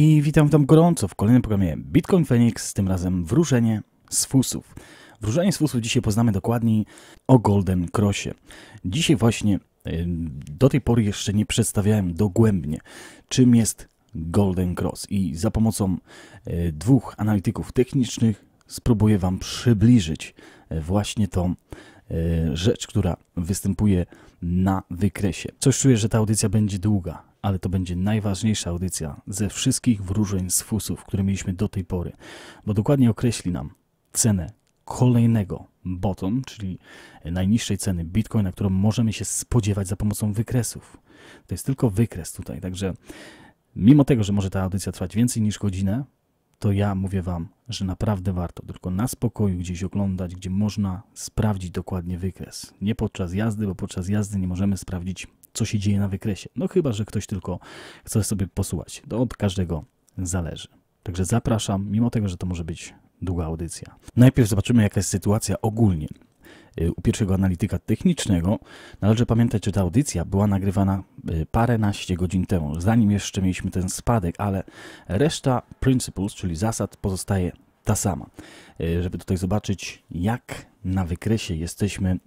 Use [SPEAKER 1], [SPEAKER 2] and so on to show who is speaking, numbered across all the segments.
[SPEAKER 1] I witam tam gorąco w kolejnym programie Bitcoin Phoenix, tym razem wróżenie z fusów. Wróżenie z fusów dzisiaj poznamy dokładniej o Golden Crossie. Dzisiaj właśnie e, do tej pory jeszcze nie przedstawiałem dogłębnie, czym jest Golden Cross i za pomocą e, dwóch analityków technicznych spróbuję Wam przybliżyć e, właśnie tą rzecz, która występuje w na wykresie. Coś czuję, że ta audycja będzie długa, ale to będzie najważniejsza audycja ze wszystkich wróżeń z fusów, które mieliśmy do tej pory, bo dokładnie określi nam cenę kolejnego bottom, czyli e, najniższej ceny bitcoina, którą możemy się spodziewać za pomocą wykresów. To jest tylko wykres tutaj, także mimo tego, że może ta audycja trwać więcej niż godzinę, to ja mówię Wam, że naprawdę warto tylko na spokoju gdzieś oglądać, gdzie można sprawdzić dokładnie wykres. Nie podczas jazdy, bo podczas jazdy nie możemy sprawdzić, co się dzieje na wykresie. No chyba, że ktoś tylko chce sobie posłuchać. To od każdego zależy. Także zapraszam, mimo tego, że to może być długa audycja. Najpierw zobaczymy, jaka jest sytuacja ogólnie. Y, u pierwszego analityka technicznego. Należy no pamiętać, że ta audycja była nagrywana y, paręnaście godzin temu, zanim jeszcze mieliśmy ten spadek, ale reszta principles, czyli zasad, pozostaje ta sama. Y, żeby tutaj zobaczyć, jak na wykresie jesteśmy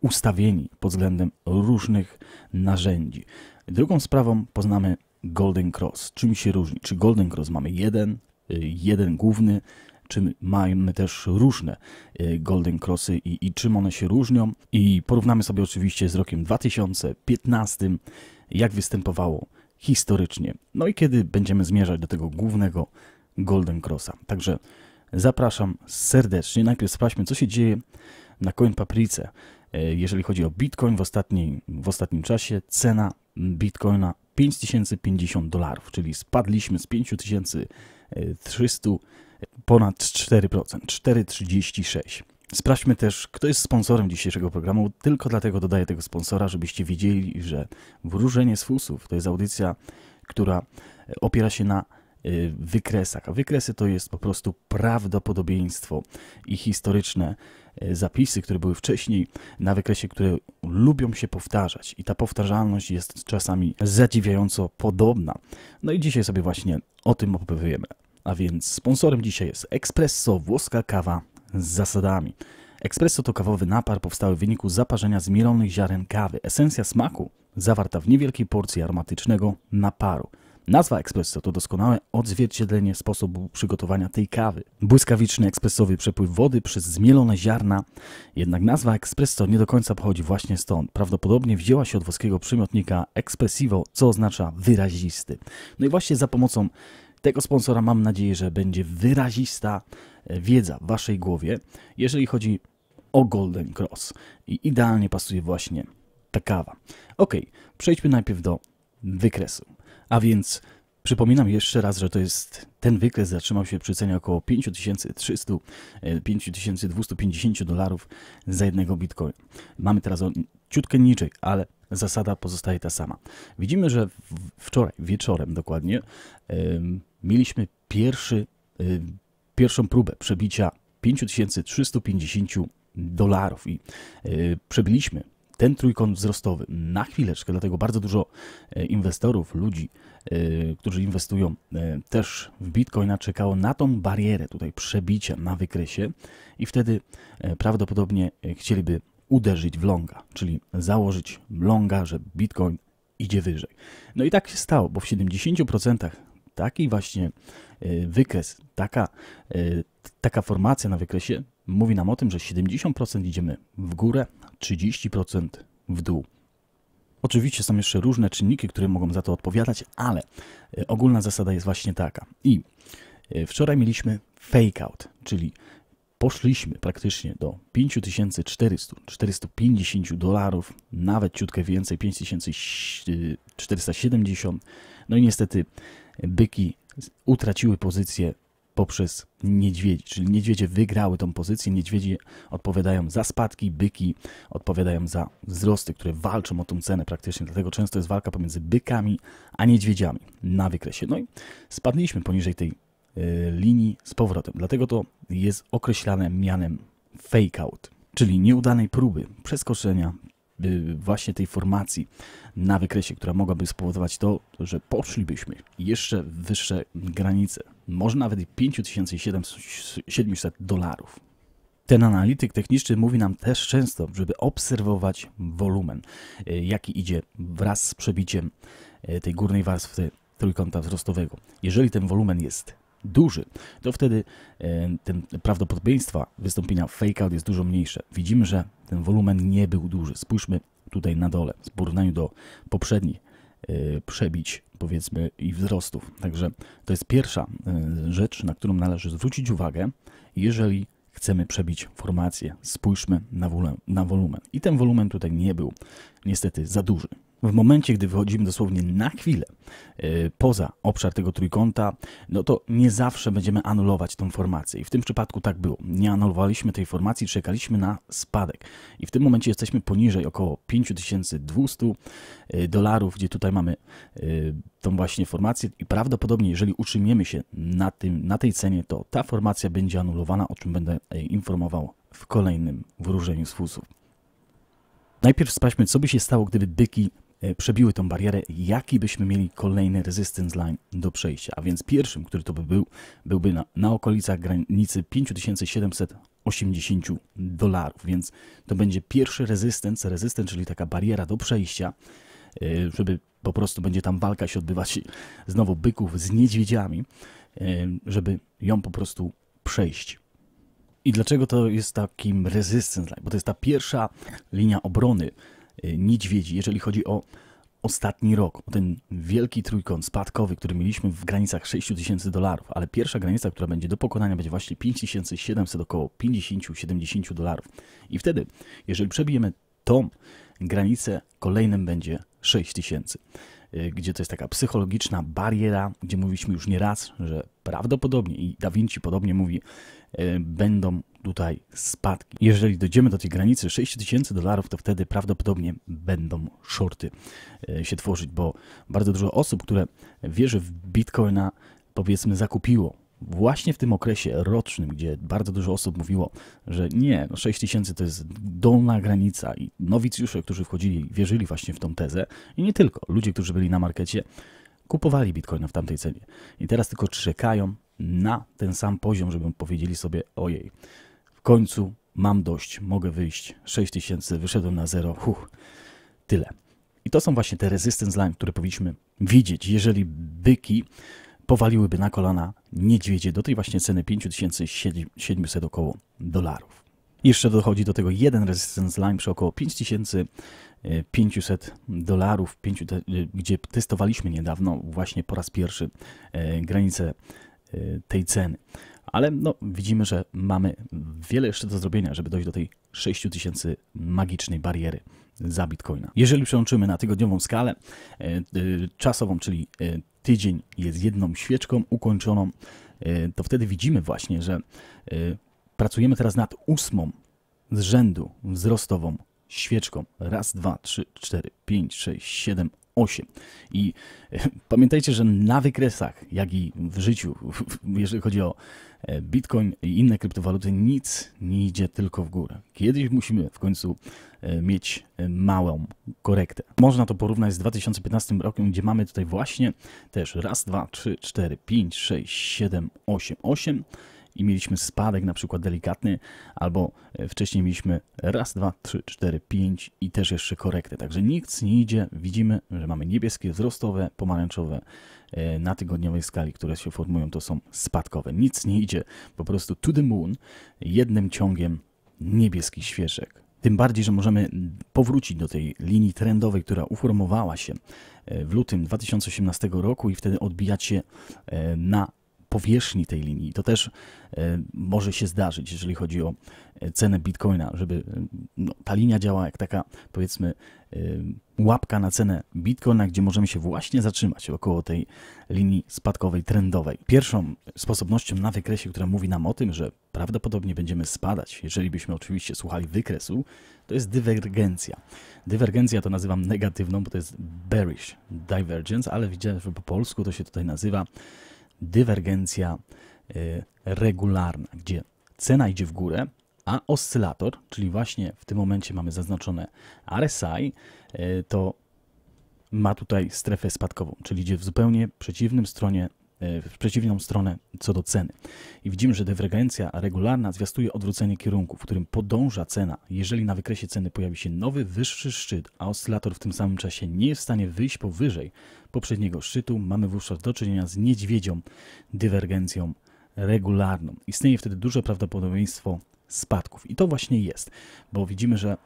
[SPEAKER 1] ustawieni pod względem różnych narzędzi. Drugą sprawą poznamy Golden Cross. Czym się różni? Czy Golden Cross mamy jeden, jeden główny, czym mamy też różne e, Golden Crossy i, i czym one się różnią. I porównamy sobie oczywiście z rokiem 2015, jak występowało historycznie. No i kiedy będziemy zmierzać do tego głównego Golden Crossa. Także zapraszam serdecznie. Najpierw sprawdźmy, co się dzieje na Coin Paprice. Jeżeli chodzi o Bitcoin w, ostatniej, w ostatnim czasie, cena Bitcoina 5050 dolarów, czyli spadliśmy z 5300 ponad 4%, 4,36%. Sprawdźmy też, kto jest sponsorem dzisiejszego programu. Tylko dlatego dodaję tego sponsora, żebyście wiedzieli, że Wróżenie z Fusów to jest audycja, która e, opiera się na e, wykresach. A wykresy to jest po prostu prawdopodobieństwo i historyczne e, zapisy, które były wcześniej na wykresie, które lubią się powtarzać. I ta powtarzalność jest czasami zadziwiająco podobna. No i dzisiaj sobie właśnie o tym opowiemy. A więc sponsorem dzisiaj jest Espresso włoska kawa z zasadami. Espresso to kawowy napar powstały w wyniku zaparzenia zmielonych ziaren kawy. Esencja smaku zawarta w niewielkiej porcji aromatycznego naparu. Nazwa espresso to doskonałe odzwierciedlenie sposobu przygotowania tej kawy. Błyskawiczny ekspresowy przepływ wody przez zmielone ziarna, jednak nazwa espresso nie do końca pochodzi właśnie stąd. Prawdopodobnie wzięła się od włoskiego przymiotnika expressivo, co oznacza wyrazisty. No i właśnie za pomocą tego sponsora mam nadzieję, że będzie wyrazista e, wiedza w Waszej głowie, jeżeli chodzi o Golden Cross. I idealnie pasuje właśnie ta kawa. Ok, przejdźmy najpierw do wykresu. A więc Przypominam jeszcze raz, że to jest ten wykres zatrzymał się przy cenie około 5300 5250 e, dolarów za jednego bitcoin. Mamy teraz on ciutkę niżej, ale zasada pozostaje ta sama. Widzimy, że wczoraj wieczorem dokładnie mieliśmy pierwszy, y, pierwszą próbę przebicia 5350 dolarów i y, przebiliśmy ten trójkąt wzrostowy na chwileczkę, dlatego bardzo dużo y, inwestorów, ludzi, którzy inwestują też w Bitcoina, czekało na tą barierę tutaj przebicia na wykresie i wtedy prawdopodobnie chcieliby uderzyć w longa, czyli założyć longa, że Bitcoin idzie wyżej. No i tak się stało, bo w 70% taki właśnie e, wykres, taka, e, taka formacja na wykresie mówi nam o tym, że 70% idziemy w górę, 30% w dół. Oczywiście są jeszcze różne czynniki, które mogą za to odpowiadać, ale e, ogólna zasada jest właśnie taka. I wczoraj mieliśmy fake out, czyli poszliśmy praktycznie do 5400-450 dolarów, nawet ciutkę więcej, 5470. No i niestety byki utraciły pozycję poprzez niedźwiedzi, czyli niedźwiedzie wygrały tą pozycję, niedźwiedzi odpowiadają za spadki, byki odpowiadają za wzrosty, które walczą o tą cenę praktycznie, dlatego często jest walka pomiędzy bykami a niedźwiedziami na wykresie. No i spadliśmy poniżej tej e, linii z powrotem, dlatego to jest określane mianem fake out, czyli nieudanej próby przeskoczenia Y, właśnie tej formacji na wykresie, która mogłaby spowodować to, że poszlibyśmy jeszcze wyższe granice, może nawet 5700 dolarów. Ten analityk techniczny mówi nam też często, żeby obserwować wolumen, y, jaki idzie wraz z przebiciem y, tej górnej warstwy trójkąta wzrostowego. Jeżeli ten wolumen jest duży, to wtedy ten prawdopodobieństwa wystąpienia fake out jest dużo mniejsze. Widzimy, że ten wolumen nie był duży. Spójrzmy tutaj na dole, w porównaniu do poprzednich e, przebić, powiedzmy, i wzrostów. Także to jest pierwsza e, rzecz, na którą należy zwrócić uwagę, jeżeli chcemy przebić formację. Spójrzmy na, wolumen. Na wolumen. I ten wolumen tutaj nie był niestety za duży w momencie, gdy wychodzimy dosłownie na chwilę e, poza obszar tego trójkąta, no to nie zawsze będziemy anulować tą formację. I w tym przypadku tak było. Nie anulowaliśmy tej formacji, czekaliśmy na spadek. I w tym momencie jesteśmy poniżej około 5200 e, dolarów, gdzie tutaj mamy e, tą właśnie formację i prawdopodobnie jeżeli utrzymujemy się na, tym, na tej cenie, to ta formacja będzie anulowana, o czym będę informował w kolejnym wróżeniu z fusów. Najpierw sprawdźmy, co by się stało, gdyby byki E, przebiły tą barierę, jaki byśmy mieli kolejny resistance line do przejścia. A więc pierwszym, który to by był, byłby na, na okolicach granicy 5780 dolarów, więc to będzie pierwszy resistance, resistance, czyli taka bariera do przejścia, e, żeby po prostu będzie tam walka się odbywać znowu byków z niedźwiedziami, e, żeby ją po prostu przejść. I dlaczego to jest takim resistance line? Bo to jest ta pierwsza linia obrony Y, niedźwiedzi, jeżeli chodzi o ostatni rok, o ten wielki trójkąt spadkowy, który mieliśmy w granicach 6000 dolarów, ale pierwsza granica, która będzie do pokonania, będzie właśnie 5700, około 50-70 dolarów. I wtedy, jeżeli przebijemy tą granicę, kolejnym będzie 6000 y, gdzie to jest taka psychologiczna bariera, gdzie mówiliśmy już nie raz, że prawdopodobnie i Da Vinci podobnie mówi, y, będą tutaj spadki. Jeżeli dojdziemy do tej granicy 6000 dolarów, to wtedy prawdopodobnie będą shorty e, się tworzyć, bo bardzo dużo osób, które wierzy w Bitcoina, powiedzmy zakupiło właśnie w tym okresie rocznym, gdzie bardzo dużo osób mówiło, że nie, 6 no tysięcy to jest dolna granica i nowicjusze, którzy wchodzili, wierzyli właśnie w tą tezę i nie tylko, ludzie, którzy byli na markecie, kupowali bitcoina w tamtej cenie i teraz tylko czekają na ten sam poziom, żeby powiedzieli sobie ojej, w końcu mam dość, mogę wyjść, 6000, wyszedłem na zero, huch, tyle. I to są właśnie te resistance line, które powinniśmy widzieć, jeżeli byki powaliłyby na kolana niedźwiedzie do tej właśnie ceny 5700 około dolarów. Jeszcze dochodzi do tego jeden resistance line przy około 5500 e, dolarów, e, gdzie testowaliśmy niedawno właśnie po raz pierwszy e, granicę tej ceny ale no, widzimy, że mamy wiele jeszcze do zrobienia, żeby dojść do tej 6000 magicznej bariery za bitcoina. Jeżeli przełączymy na tygodniową skalę e, e, czasową, czyli e, tydzień jest jedną świeczką ukończoną, to wtedy widzimy właśnie, że pracujemy teraz nad ósmą z rzędu wzrostową świeczką. Raz, dwa, trzy, cztery, pięć, sześć, siedem, 8. I e, pamiętajcie, że na wykresach, jak i w życiu, jeżeli chodzi o e, Bitcoin i inne kryptowaluty, nic nie idzie tylko w górę. Kiedyś musimy w końcu e, mieć małą korektę. Można to porównać z 2015 rokiem, gdzie mamy tutaj właśnie też raz, dwa, trzy, cztery, pięć, sześć, siedem, osiem, osiem i mieliśmy spadek na przykład delikatny, albo e, wcześniej mieliśmy raz, dwa, trzy, cztery, pięć i też jeszcze korektę. Także nic nie idzie. Widzimy, że mamy niebieskie wzrostowe, pomarańczowe e, na tygodniowej skali, które się formują, to są spadkowe. Nic nie idzie. Po prostu to the moon jednym ciągiem niebieski świeżek. Tym bardziej, że możemy powrócić do tej linii trendowej, która uformowała się e, w lutym 2018 roku i wtedy odbijać się na powierzchni tej linii. To też e, może się zdarzyć, jeżeli chodzi o e, cenę bitcoina, żeby e, no, ta linia działała jak taka, powiedzmy, łapka na cenę bitcoina, gdzie możemy się właśnie zatrzymać około tej linii spadkowej, trendowej. Pierwszą sposobnością na wykresie, która mówi nam o tym, że prawdopodobnie będziemy spadać, jeżeli byśmy oczywiście słuchali wykresu, to jest dywergencja. Dywergencja to nazywam negatywną, bo to jest bearish divergence, ale widziałem, że po polsku to się tutaj nazywa dywergencja y, regularna, gdzie cena idzie w górę, a oscylator, czyli właśnie w tym momencie mamy zaznaczone RSI, y, to ma tutaj strefę spadkową, czyli idzie w zupełnie przeciwnym stronie E, w przeciwną stronę co do ceny. I widzimy, że dywergencja regularna zwiastuje odwrócenie kierunku, w którym podąża cena. Jeżeli na wykresie ceny pojawi się nowy, wyższy szczyt, a oscylator w tym samym czasie nie jest w stanie wyjść powyżej poprzedniego szczytu, mamy wówczas do czynienia z niedźwiedzią dywergencją regularną. Istnieje wtedy duże prawdopodobieństwo spadków. I to właśnie jest, bo widzimy, że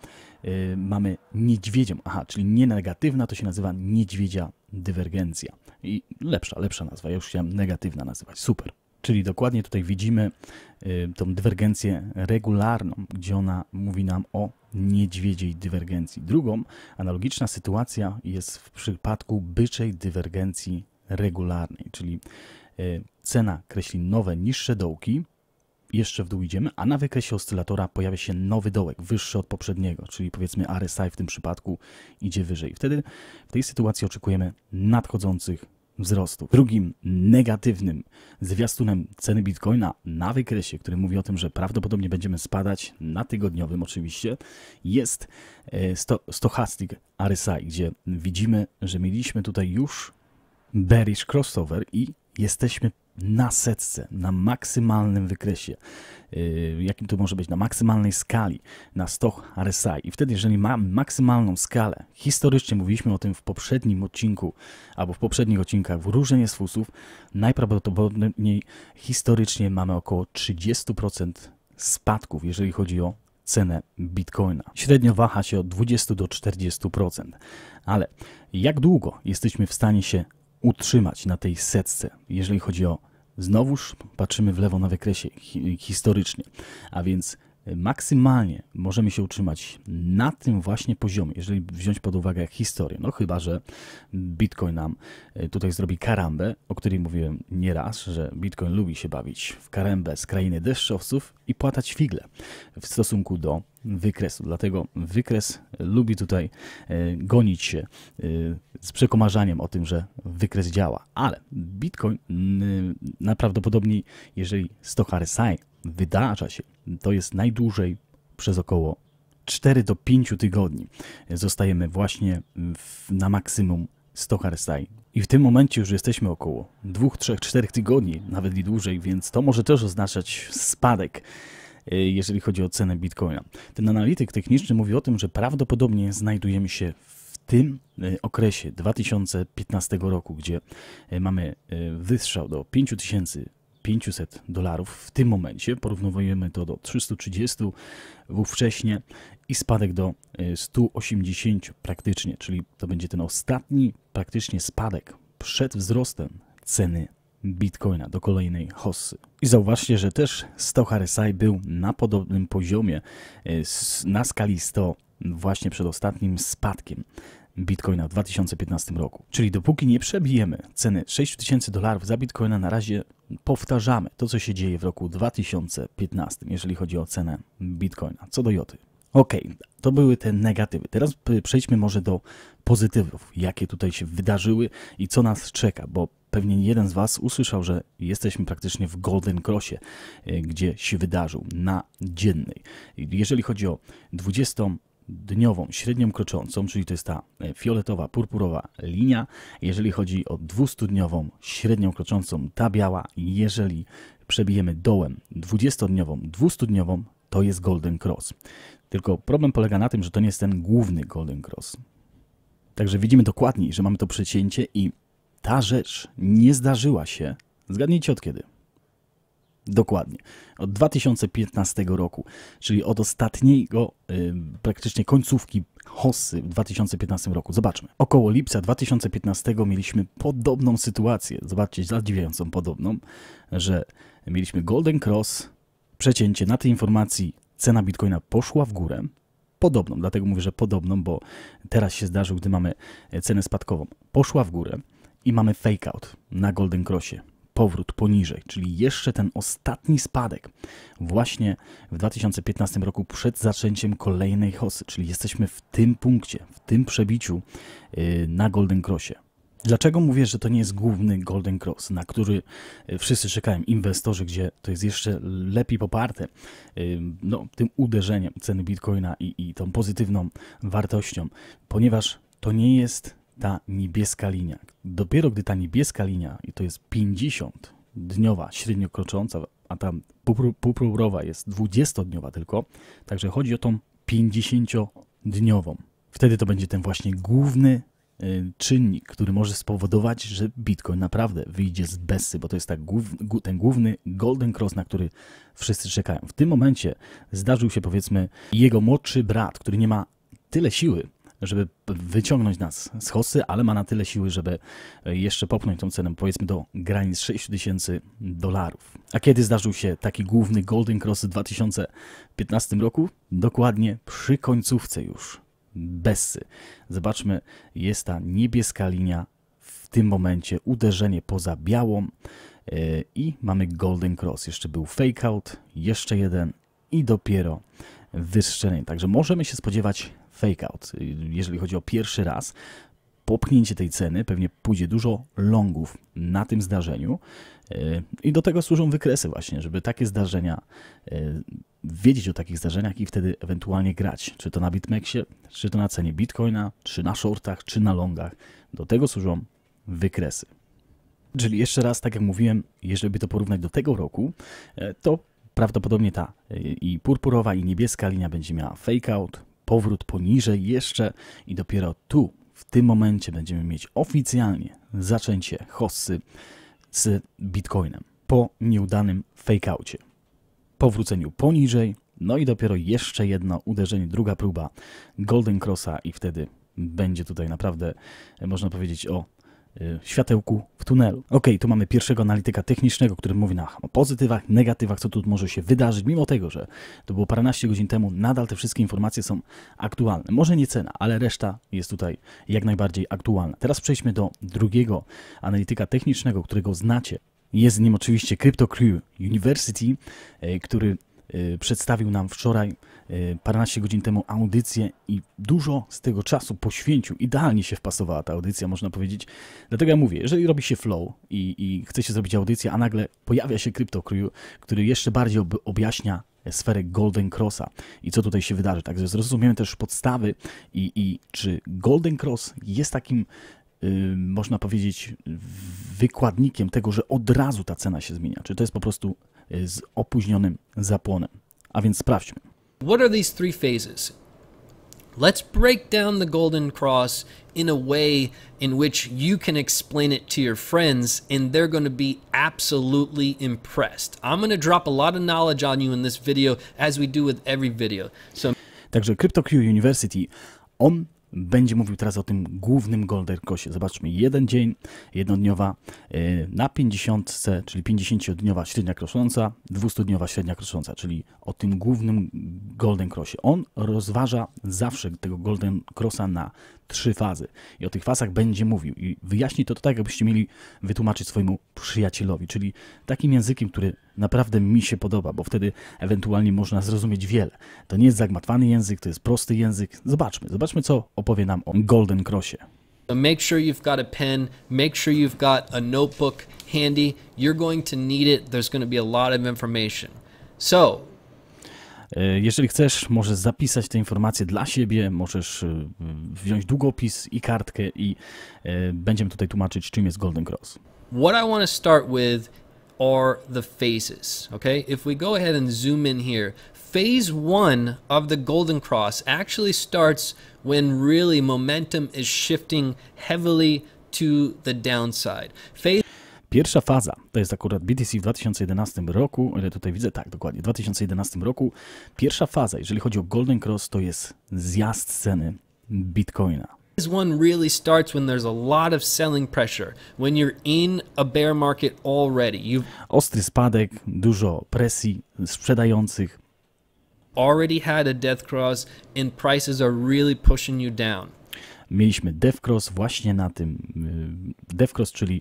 [SPEAKER 1] y, mamy niedźwiedzią, aha, czyli nie negatywna, to się nazywa niedźwiedzia dywergencja. I lepsza, lepsza nazwa, ja już chciałem negatywna nazywać, super. Czyli dokładnie tutaj widzimy y, tą dywergencję regularną, gdzie ona mówi nam o niedźwiedziej dywergencji. Drugą analogiczna sytuacja jest w przypadku byczej dywergencji regularnej, czyli y, cena kreśli nowe, niższe dołki, jeszcze w dół idziemy, a na wykresie oscylatora pojawia się nowy dołek, wyższy od poprzedniego, czyli powiedzmy RSI w tym przypadku idzie wyżej. Wtedy w tej sytuacji oczekujemy nadchodzących wzrostów. Drugim negatywnym zwiastunem ceny bitcoina na wykresie, który mówi o tym, że prawdopodobnie będziemy spadać na tygodniowym oczywiście, jest e, sto stochastic RSI, gdzie widzimy, że mieliśmy tutaj już bearish crossover i jesteśmy na setce, na maksymalnym wykresie, y, jakim to może być, na maksymalnej skali, na 100 RSI. I wtedy, jeżeli mam maksymalną skalę, historycznie mówiliśmy o tym w poprzednim odcinku, albo w poprzednich odcinkach wróżenie z fusów, najprawdopodobniej historycznie mamy około 30% spadków, jeżeli chodzi o cenę bitcoina. Średnio waha się od 20 do 40%. Ale jak długo jesteśmy w stanie się utrzymać na tej setce, jeżeli chodzi o. Znowuż patrzymy w lewo na wykresie hi historycznie, a więc e, maksymalnie możemy się utrzymać na tym właśnie poziomie, jeżeli wziąć pod uwagę historię. No chyba, że Bitcoin nam e, tutaj zrobi karambę, o której mówiłem nieraz, że Bitcoin lubi się bawić w karambę z krainy deszczowców i płatać figle w stosunku do wykresu. Dlatego wykres lubi tutaj e, gonić się e, z przekomarzaniem o tym, że wykres działa. Ale Bitcoin najprawdopodobniej, jeżeli StochRSI wydarza się, to jest najdłużej przez około 4 do 5 tygodni. Zostajemy właśnie w, na maksimum StochRSI. I w tym momencie już jesteśmy około 2, 3, 4 tygodni, nawet i dłużej, więc to może też oznaczać spadek jeżeli chodzi o cenę Bitcoina. Ten analityk techniczny mówi o tym, że prawdopodobnie znajdujemy się w tym e, okresie 2015 roku, gdzie e, mamy e, wystrzał do 5000 500 dolarów w tym momencie, porównujemy to do 330 wówcześnie i spadek do 180 praktycznie, czyli to będzie ten ostatni praktycznie spadek przed wzrostem ceny Bitcoina do kolejnej hossy. I zauważcie, że też 100 RSI był na podobnym poziomie e, na skali 100 właśnie przed ostatnim spadkiem Bitcoina w 2015 roku. Czyli dopóki nie przebijemy ceny 6000 dolarów za Bitcoina, na razie powtarzamy to, co się dzieje w roku 2015, jeżeli chodzi o cenę Bitcoina. Co do Joty. Ok, to były te negatywy. Teraz przejdźmy może do pozytywów, jakie tutaj się wydarzyły i co nas czeka, bo pewnie jeden z Was usłyszał, że jesteśmy praktycznie w Golden Crossie, e, gdzie się wydarzył na dziennej. Jeżeli chodzi o 20 dniową średnią kroczącą, czyli to jest ta e, fioletowa, purpurowa linia. Jeżeli chodzi o 200-dniową średnią kroczącą, ta biała, jeżeli przebijemy dołem 20-dniową, 200-dniową, to jest Golden Cross. Tylko problem polega na tym, że to nie jest ten główny Golden Cross. Także widzimy dokładniej, że mamy to przecięcie i ta rzecz nie zdarzyła się. Zgadnijcie od kiedy. Dokładnie. Od 2015 roku, czyli od ostatniego yy, praktycznie końcówki Hossy w 2015 roku. Zobaczmy. Około lipca 2015 mieliśmy podobną sytuację, zobaczcie, zadziwiającą podobną, że mieliśmy Golden Cross, przecięcie na tej informacji cena bitcoina poszła w górę. Podobną, dlatego mówię, że podobną, bo teraz się zdarzył, gdy mamy e, cenę spadkową. Poszła w górę i mamy fake out na Golden Crossie. Powrót poniżej, czyli jeszcze ten ostatni spadek, właśnie w 2015 roku przed zaczęciem kolejnej hossy, czyli jesteśmy w tym punkcie, w tym przebiciu e, na Golden Crossie. Dlaczego mówię, że to nie jest główny Golden Cross, na który e, wszyscy czekają, inwestorzy, gdzie to jest jeszcze lepiej poparte e, no, tym uderzeniem ceny bitcoina i, i tą pozytywną wartością, ponieważ to nie jest ta niebieska linia. Dopiero gdy ta niebieska linia, i to jest 50-dniowa średnio krocząca, a tam półpróbrowa jest 20-dniowa tylko, także chodzi o tą 50-dniową. Wtedy to będzie ten właśnie główny Y, czynnik, który może spowodować, że Bitcoin naprawdę wyjdzie z Bessy, bo to jest ta głów, ten główny golden cross, na który wszyscy czekają. W tym momencie zdarzył się powiedzmy jego młodszy brat, który nie ma tyle siły, żeby wyciągnąć nas z hossy, ale ma na tyle siły, żeby e, jeszcze popchnąć tą cenę powiedzmy do granic 6000 dolarów. A kiedy zdarzył się taki główny golden cross w 2015 roku? Dokładnie przy końcówce już Bessy. Zobaczmy, jest ta niebieska linia, w tym momencie uderzenie poza białą e, i mamy Golden Cross. Jeszcze był fake out, jeszcze jeden i dopiero wystrzelenie. Także możemy się spodziewać fake out, e, jeżeli chodzi o pierwszy raz. Popchnięcie tej ceny pewnie pójdzie dużo longów na tym zdarzeniu e, i do tego służą wykresy właśnie, żeby takie zdarzenia wiedzieć o takich zdarzeniach i wtedy ewentualnie grać, czy to na BitMEXie, czy to na cenie Bitcoina, czy na shortach, czy na longach. Do tego służą wykresy. Czyli jeszcze raz, tak jak mówiłem, jeżeli by to porównać do tego roku, e, to prawdopodobnie ta e, i purpurowa, i niebieska linia będzie miała fake out, powrót poniżej jeszcze i dopiero tu, w tym momencie będziemy mieć oficjalnie zaczęcie hossy z Bitcoinem po nieudanym fake aucie powróceniu poniżej, no i dopiero jeszcze jedno uderzenie, druga próba Golden Crossa i wtedy będzie tutaj naprawdę, e, można powiedzieć, o e, światełku w tunelu. Ok, tu mamy pierwszego analityka technicznego, który mówi na o pozytywach, negatywach, co tu może się wydarzyć, mimo tego, że to było paręnaście godzin temu, nadal te wszystkie informacje są aktualne. Może nie cena, ale reszta jest tutaj jak najbardziej aktualna. Teraz przejdźmy do drugiego analityka technicznego, którego znacie. Jest nim oczywiście CryptoCrew University, e, który e, przedstawił nam wczoraj, e, paręnaście godzin temu, audycję i dużo z tego czasu poświęcił. Idealnie się wpasowała ta audycja, można powiedzieć. Dlatego ja mówię, jeżeli robi się flow i, i chce się zrobić audycję, a nagle pojawia się CryptoCrew, który jeszcze bardziej ob objaśnia sferę Golden Crossa i co tutaj się wydarzy. Także zrozumiemy też podstawy i, i czy Golden Cross jest takim Y, można powiedzieć, wykładnikiem tego, że od razu ta cena się zmienia? Czy to jest po prostu y, z opóźnionym zapłonem? A więc sprawdźmy.
[SPEAKER 2] What are these three phases? Let's break down the Golden Cross in a way in which you can explain it to your friends and they're going to be absolutely impressed. I'm going to drop a lot of knowledge on you in this video as we do with every video. So
[SPEAKER 1] Także CryptoQ University on będzie mówił teraz o tym głównym Golden Crossie. Zobaczmy, jeden dzień, jednodniowa y, na 50, czyli 50-dniowa średnia krosząca, 200-dniowa średnia krosząca, czyli o tym głównym Golden Crossie. On rozważa zawsze tego Golden Crossa na trzy fazy. I o tych fazach będzie mówił. I wyjaśni to, tak, jakbyście mieli wytłumaczyć swojemu przyjacielowi, czyli takim językiem, który naprawdę mi się podoba, bo wtedy ewentualnie można zrozumieć wiele. To nie jest zagmatwany język, to jest prosty język. Zobaczmy, zobaczmy, co opowie nam o Golden Crossie.
[SPEAKER 2] So make sure you've got a pen, make sure you've got a notebook handy. You're going to need it. There's going to be a lot of information. So,
[SPEAKER 1] E, jeżeli chcesz, możesz zapisać te informacje dla siebie, możesz e, wziąć długopis i kartkę i e, będziemy tutaj tłumaczyć, czym jest Golden Cross.
[SPEAKER 2] What I want to start with are the phases, okay? If we go ahead and zoom in here, phase one of the Golden Cross actually starts when really momentum is shifting heavily to the downside. Phase
[SPEAKER 1] Pierwsza faza, to jest akurat BTC w 2011 roku, ale tutaj widzę, tak, dokładnie, w 2011 roku. Pierwsza faza, jeżeli chodzi o Golden Cross, to jest zjazd ceny Bitcoina.
[SPEAKER 2] one really starts when there's a lot of selling pressure, when you're in a bear market already. You've
[SPEAKER 1] Ostry spadek, dużo presji sprzedających.
[SPEAKER 2] already had a death cross and prices are really pushing you down
[SPEAKER 1] mieliśmy DevCross właśnie na tym. Y, DevCross, czyli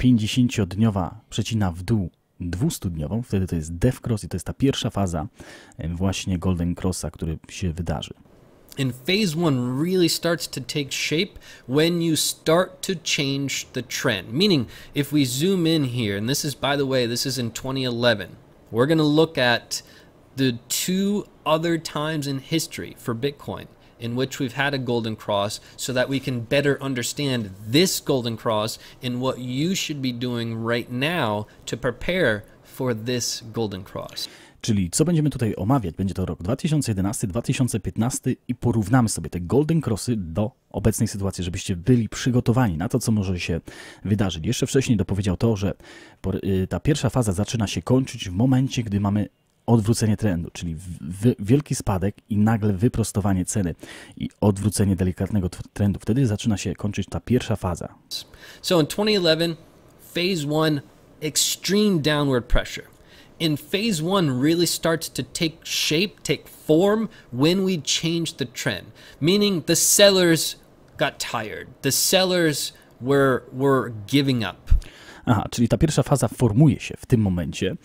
[SPEAKER 1] 50-dniowa y, przecina w dół 200-dniową, wtedy to jest DevCross i to jest ta pierwsza faza y, właśnie Golden Crossa, który się wydarzy.
[SPEAKER 2] And phase one really starts to take shape when you start to change the trend. Meaning, if we zoom in here, and this is, by the way, this is in 2011, we're going to look at the two other times in history for Bitcoin in which we've had a golden cross so that we can better understand this golden cross and what you should be doing right now to prepare for this golden cross.
[SPEAKER 1] Czyli co będziemy tutaj omawiać? Będzie to rok 2011, 2015 i porównamy sobie te Golden Crossy do obecnej sytuacji, żebyście byli przygotowani na to, co może się wydarzyć. Jeszcze wcześniej dopowiedział to, że y, ta pierwsza faza zaczyna się kończyć w momencie, gdy mamy odwrócenie trendu, czyli wielki spadek i nagle wyprostowanie ceny i odwrócenie delikatnego trendu. Wtedy zaczyna się kończyć ta pierwsza faza.
[SPEAKER 2] So in 2011, phase one, extreme downward pressure. In phase one really starts to take shape, take form when we change the trend, meaning the sellers got tired. The sellers were were giving up.
[SPEAKER 1] Aha, czyli ta pierwsza faza formuje się w tym momencie,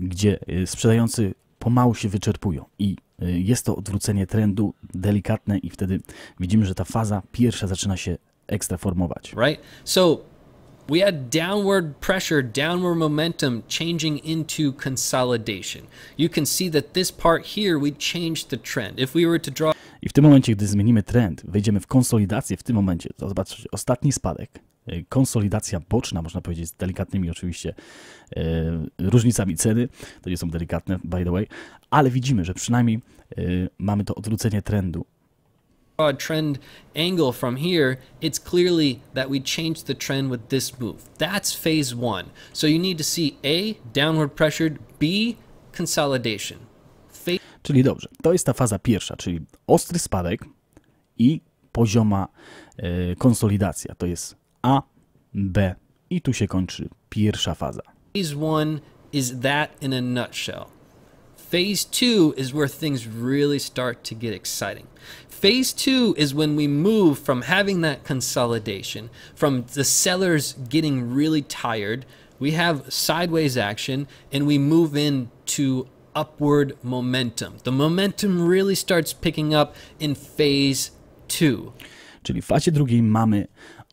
[SPEAKER 1] gdzie y, sprzedający pomału się wyczerpują i y, jest to odwrócenie trendu delikatne i wtedy widzimy, że ta faza pierwsza zaczyna się ekstra formować.
[SPEAKER 2] Right? So we had downward pressure, downward momentum changing into consolidation. You can see that this part here we changed the trend. If we were to draw
[SPEAKER 1] I w tym momencie, gdy zmienimy trend, wejdziemy w konsolidację w tym momencie. Zobaczcie, ostatni spadek Y, konsolidacja boczna, można powiedzieć, z delikatnymi oczywiście y, różnicami ceny. To nie są delikatne, by the way, ale widzimy, że przynajmniej y, mamy to odwrócenie trendu.
[SPEAKER 2] trend angle from here, it's clearly that we changed the trend with this move. That's phase one. So you need to see A, downward B, consolidation. Phase
[SPEAKER 1] czyli dobrze, to jest ta faza pierwsza, czyli ostry spadek i pozioma konsolidacja. To jest A, B. I tu się kończy pierwsza faza.
[SPEAKER 2] Phase one is that in a nutshell. Phase two is where things really start to get exciting. Phase two is when we move from having that consolidation, from the sellers getting really tired, we have sideways action, and we move into upward momentum. The momentum really starts picking up in phase two.
[SPEAKER 1] Czyli w fazie drugiej mamy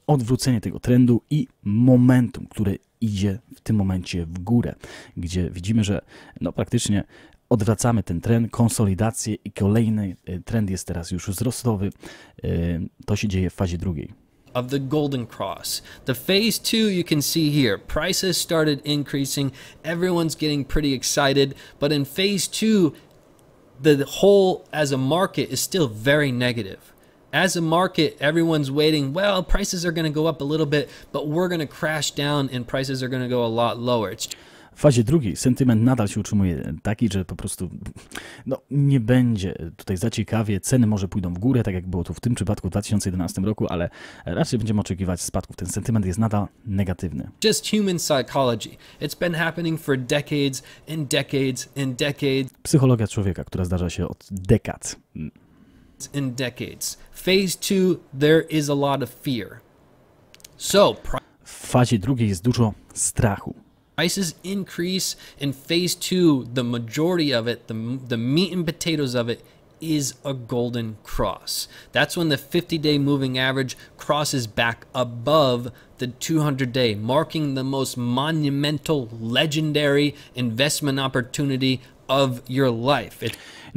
[SPEAKER 1] odwrócenie tego trendu i momentum, który idzie w tym momencie w górę, gdzie widzimy, że no praktycznie odwracamy ten trend, konsolidację i kolejny y, trend jest teraz już wzrostowy. Y, to się dzieje w fazie drugiej.
[SPEAKER 2] of the Golden Cross. The phase two you can see here, prices started increasing, everyone's getting pretty excited, but in phase two, the whole as a market is still very negative as a market, everyone's waiting. Well, prices are going to go up a little bit, but we're going to crash down and prices are going to go a lot lower. It's
[SPEAKER 1] w fazie drugiej sentyment nadal się utrzymuje taki, że po prostu no, nie będzie tutaj za ciekawie, ceny może pójdą w górę, tak jak było to w tym przypadku w 2011 roku, ale raczej będziemy oczekiwać spadków. Ten sentyment jest nadal negatywny.
[SPEAKER 2] Just human psychology. It's been happening for decades and decades and decades.
[SPEAKER 1] Psychologia człowieka, która zdarza się od dekad.
[SPEAKER 2] in decades. Phase two, there is a lot of fear. So,
[SPEAKER 1] w fazie drugiej jest dużo strachu.
[SPEAKER 2] Prices increase in phase two, the majority of it, the, the meat and potatoes of it, is a golden cross. That's when the 50 day moving average crosses back above the 200 day, marking the most monumental, legendary investment opportunity of your life.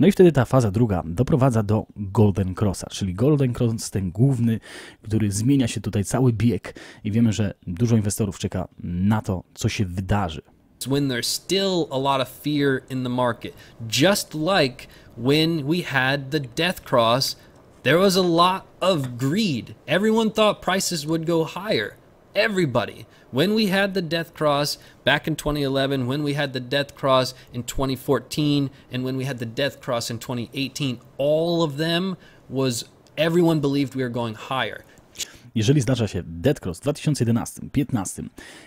[SPEAKER 1] No i wtedy ta faza druga doprowadza do Golden Crossa, czyli Golden Cross ten główny, który zmienia się tutaj cały bieg i wiemy, że dużo inwestorów czeka na to, co się wydarzy.
[SPEAKER 2] When there's still a lot of fear in the market, just like when we had the death cross, there was a lot of greed. Everyone thought prices would go higher. Everybody. When we had the death cross back in 2011, when we had the death cross in 2014, and when we had the death cross in 2018, all of them was everyone believed we were going higher.
[SPEAKER 1] jeżeli zdarza się Dead Cross w 2011, 2015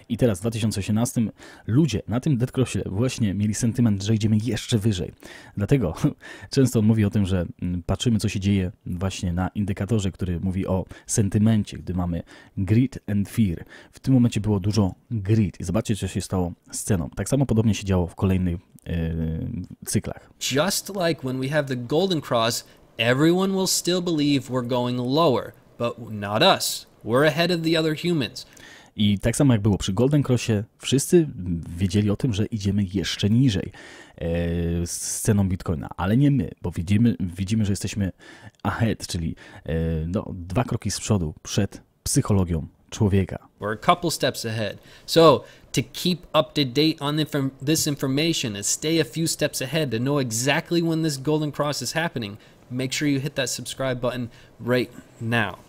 [SPEAKER 1] i teraz w 2018, ludzie na tym Dead Crossie właśnie mieli sentyment, że idziemy jeszcze wyżej. Dlatego często on mówi o tym, że mm, patrzymy, co się dzieje właśnie na indykatorze, który mówi o sentymencie, gdy mamy greed and fear. W tym momencie było dużo greed i zobaczcie, co się stało sceną. Tak samo podobnie się działo w kolejnych yy, cyklach.
[SPEAKER 2] Just like when we have the golden cross, everyone will still believe we're going lower. but not us. We're ahead of the other humans.
[SPEAKER 1] I tak samo jak było przy Golden Crossie, wszyscy wiedzieli o tym, że idziemy jeszcze niżej z ceną bitcoina, ale nie my, bo widzimy, widzimy że jesteśmy ahead, czyli no, dwa kroki z przodu przed psychologią człowieka.
[SPEAKER 2] We're a couple steps ahead. So, to keep up to date on this information and stay a few steps ahead to know exactly when this golden cross is happening – make sure you hit that subscribe button right now.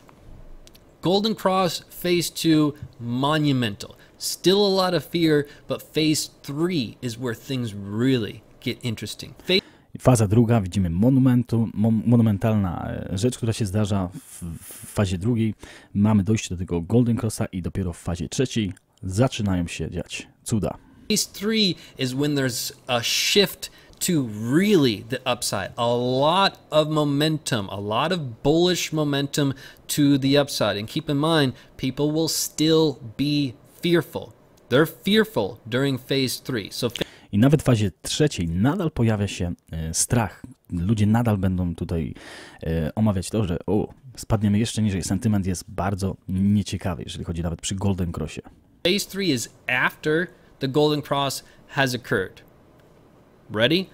[SPEAKER 2] Golden Cross Phase 2 Monumental. Still a lot of fear, but Phase 3 is where things really get interesting. Phase
[SPEAKER 1] Faza druga, widzimy monumentu, monumentalna e, rzecz, która się zdarza w, w fazie drugiej. Mamy dojście do tego Golden Crossa i dopiero w fazie trzeciej zaczynają się
[SPEAKER 2] dziać cuda. Phase 3 is when there's a shift to really the upside. A lot of momentum, a lot of bullish momentum to the upside. And keep in mind, people will still be fearful. They're fearful during phase three. So
[SPEAKER 1] I nawet w fazie trzeciej nadal pojawia się strach. Ludzie nadal będą tutaj omawiać to, że o, spadniemy jeszcze niżej. Sentyment jest bardzo nieciekawy, jeżeli chodzi nawet przy Golden Crossie.
[SPEAKER 2] Phase 3 is after the Golden Cross has occurred. Ready?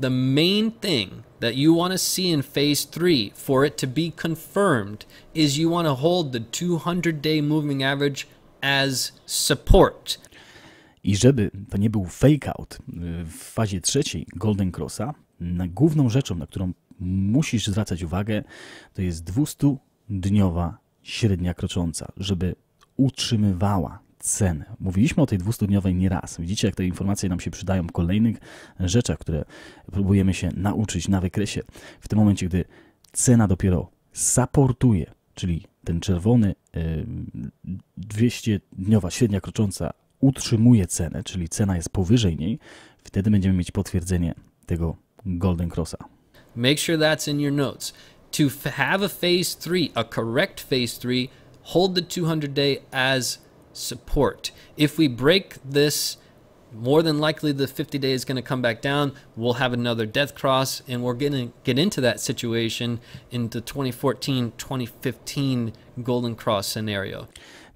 [SPEAKER 2] The main thing that you want to see in phase three for it to be confirmed is you want to hold the 200 day moving average as support.
[SPEAKER 1] I żeby to nie był fake out y, w fazie trzeciej Golden Crossa, główną rzeczą, na którą musisz zwracać uwagę, to jest 200-dniowa średnia krocząca, żeby utrzymywała cen. Mówiliśmy o tej 200-dniowej nieraz. Widzicie, jak te informacje nam się przydają w kolejnych rzeczach, które próbujemy się nauczyć na wykresie. W tym momencie, gdy cena dopiero saportuje, czyli ten czerwony 200-dniowa średnia krocząca utrzymuje cenę, czyli cena jest powyżej niej, wtedy będziemy mieć potwierdzenie tego Golden Crossa.
[SPEAKER 2] Make sure that's in your notes. To have a phase 3, a correct phase 3, hold the 200 day as support. If we break this, more than likely the 50 day is going to come back down. We'll have another death cross, and we're going to get into that situation in the 2014 2015 Golden Cross scenario.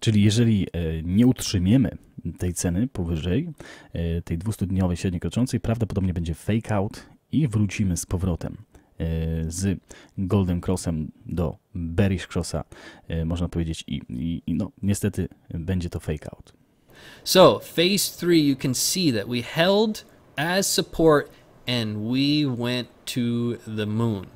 [SPEAKER 1] Czyli jeżeli nie utrzymiemy tej ceny powyżej, tej 200-dniowej średniej kroczącej, prawdopodobnie będzie fake out i wrócimy z powrotem. Y, z Golden Crossem do Bearish Crossa, y, można powiedzieć, i, i, i no, niestety będzie to fake out.
[SPEAKER 2] So, phase three, you can see that we held as support and we went to the moon.